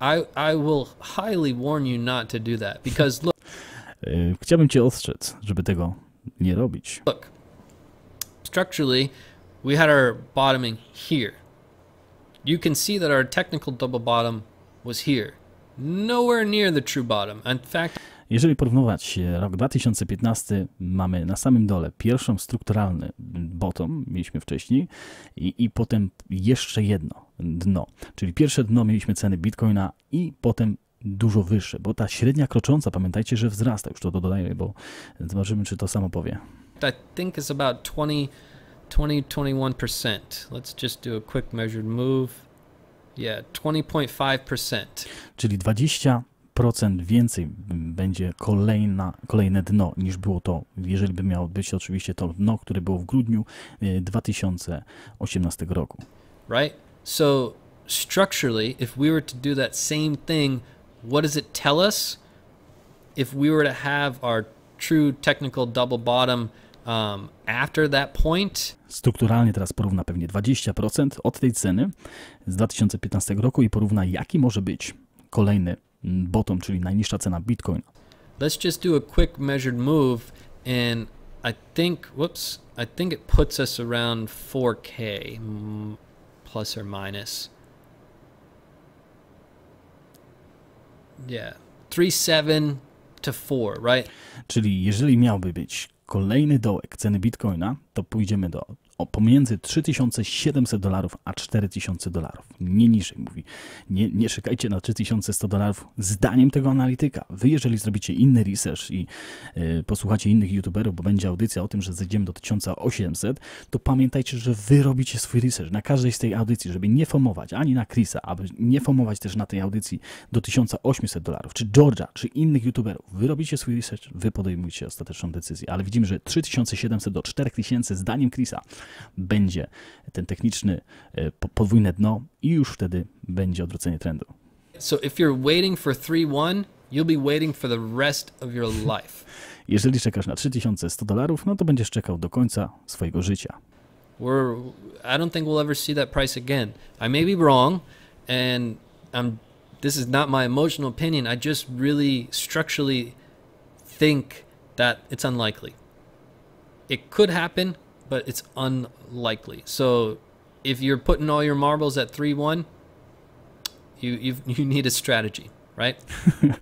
[SPEAKER 2] I, I will highly warn you not to do that because look.
[SPEAKER 1] E, chciałbym cię ostrzec, żeby tego nie robić. Look,
[SPEAKER 2] structurally, we had our bottoming here you can see that our technical double bottom was here. Nowhere near the true bottom. In fact,
[SPEAKER 1] jeżeli porównywać e, rok 2015, mamy na samym dole pierwszą strukturalny bottom, mieliśmy wcześniej, i, i potem jeszcze jedno dno. Czyli pierwsze dno mieliśmy ceny bitcoina i potem dużo wyższe, bo ta średnia krocząca, pamiętajcie, że wzrasta. Już to dodaję, bo zobaczymy, czy to samo powie.
[SPEAKER 2] I think it's about 20 20, 21%. Let's just do a quick measured move. Yeah, 20.5%.
[SPEAKER 1] Czyli 20% więcej będzie kolejna, kolejne dno niż było to, jeżeli by miało być oczywiście to dno, które było w grudniu 2018 roku.
[SPEAKER 2] Right? So structurally, if we were to do that same thing, what does it tell us? If we were to have our true technical double bottom um, after that point.
[SPEAKER 1] Strukturalnie teraz porówna pewnie 20% od tej ceny z 2015 roku i porówna jaki może być kolejny mm, bottom, czyli najniższa cena
[SPEAKER 2] Let's just do a quick measured move and I think, whoops, I think it puts us around 4K mm, plus or minus. Yeah, 3.7 to 4, right?
[SPEAKER 1] Czyli jeżeli miałby być kolejny dołek ceny Bitcoina, to pójdziemy do o pomiędzy 3700 dolarów a 4000 dolarów. Nie niżej, mówi. Nie, nie na 3100 dolarów. Zdaniem tego analityka, wy jeżeli zrobicie inny research i y, posłuchacie innych youtuberów, bo będzie audycja o tym, że zejdziemy do 1800, to pamiętajcie, że wy robicie swój research na każdej z tej audycji, żeby nie fomować ani na Chrisa, aby nie fomować też na tej audycji do 1800 dolarów, czy Georgia, czy innych youtuberów. Wy robicie swój research, wy podejmujecie ostateczną decyzję, ale widzimy, że 3700 do 4000 zdaniem Chrisa będzie ten techniczny e, podwójne dno i już wtedy będzie odwrócenie trendu.
[SPEAKER 2] So if you're waiting for 3-1, you'll be waiting for the rest of your life.
[SPEAKER 1] Jeżeli czekasz na 3100 dolarów, no to będziesz czekał do końca swojego życia.
[SPEAKER 2] We're, I don't think we'll ever see that price again. I may be wrong and I'm this is not my emotional opinion. I just really structurally think that it's unlikely. It could happen, but it's unlikely. So if you're putting all your marbles at 3 1, you, you, you need a strategy. Right?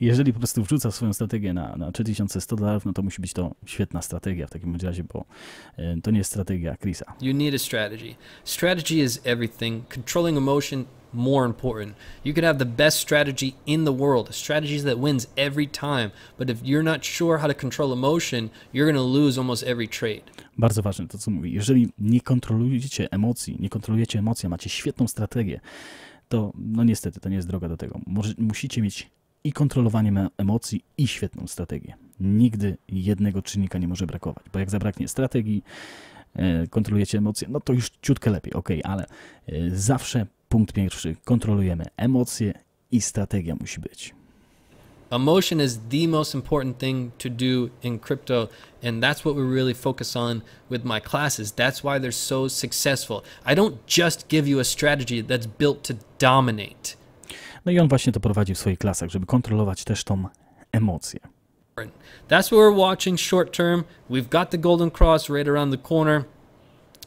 [SPEAKER 1] Jeżeli po prostu wrzuca swoją strategię na, na 3100 dolarów, no to musi być to świetna strategia w takim razie, bo to nie jest strategia Chrisa.
[SPEAKER 2] You need a strategy. Strategy is everything. Controlling emotion more important. You could have the best strategy in the world, strategies that wins every time, but if you're not sure how to control emotion, you're going to lose almost every trade. bardzo
[SPEAKER 1] ważne to, co mówi. Jeżeli nie kontrolujecie emocji, nie kontrolujecie emocji, macie świetną strategię, to no niestety to nie jest droga do tego. Może, musicie mieć i kontrolowanie emocji, i świetną strategię. Nigdy jednego czynnika nie może brakować, bo jak zabraknie strategii, e, kontrolujecie emocje, no to już ciutkę lepiej, ok, ale e, zawsze punkt pierwszy, kontrolujemy emocje i strategia musi być.
[SPEAKER 2] Emotion is the most important thing to do in crypto, and that's what we really focus on with my classes. That's why they're so successful. I don't just give you a strategy that's built to dominate.
[SPEAKER 1] No i on właśnie to prowadzi w swoich klasach, żeby kontrolować też tą emocję.
[SPEAKER 2] That's what we're watching short term. We've got the golden cross right around the corner.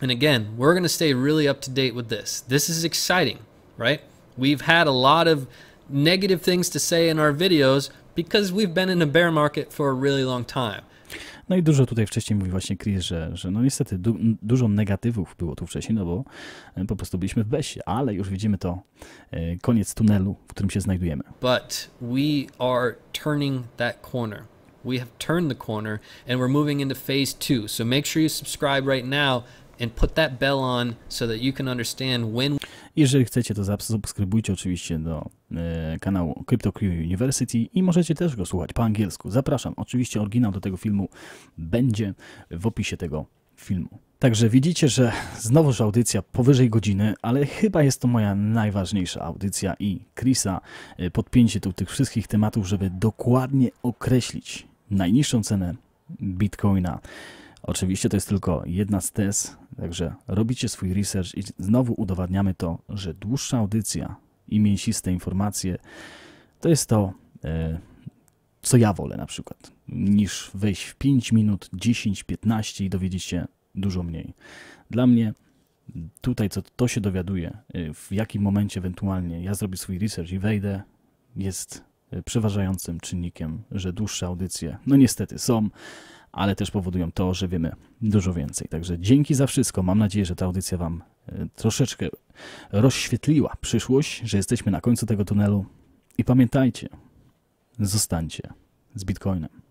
[SPEAKER 2] And again, we're going to stay really up to date with this. This is exciting, right? We've had a lot of negative things to say in our videos because we've been in a bear market for a really long time.
[SPEAKER 1] No i dużo tutaj wcześniej mówił właśnie Chris, że, że no niestety du dużo negatywów było tu wcześniej, no bo e, po prostu byliśmy w besie, ale już widzimy to e, koniec tunelu, w którym się znajdujemy.
[SPEAKER 2] But we are turning that corner. We have turned the corner and we're moving into phase two. So make sure you subscribe right now and put that bell on so that you can understand when... Jeżeli
[SPEAKER 1] chcecie, to subskrybujcie oczywiście do E, kanału Crypto University i możecie też go słuchać po angielsku. Zapraszam. Oczywiście oryginał do tego filmu będzie w opisie tego filmu. Także widzicie, że znowuż audycja powyżej godziny, ale chyba jest to moja najważniejsza audycja i Chrisa e, podpięcie tu tych wszystkich tematów, żeby dokładnie określić najniższą cenę Bitcoina. Oczywiście to jest tylko jedna z tez, także robicie swój research i znowu udowadniamy to, że dłuższa audycja i mięsiste informacje, to jest to, e, co ja wolę na przykład, niż wejść w 5 minut, 10, 15 i dowiedzieć się dużo mniej. Dla mnie tutaj, co to się dowiaduje, e, w jakim momencie ewentualnie ja zrobię swój research i wejdę, jest e, przeważającym czynnikiem, że dłuższe audycje, no niestety są, ale też powodują to, że wiemy dużo więcej. Także dzięki za wszystko. Mam nadzieję, że ta audycja Wam troszeczkę rozświetliła przyszłość, że jesteśmy na końcu tego tunelu. I pamiętajcie, zostańcie z Bitcoinem.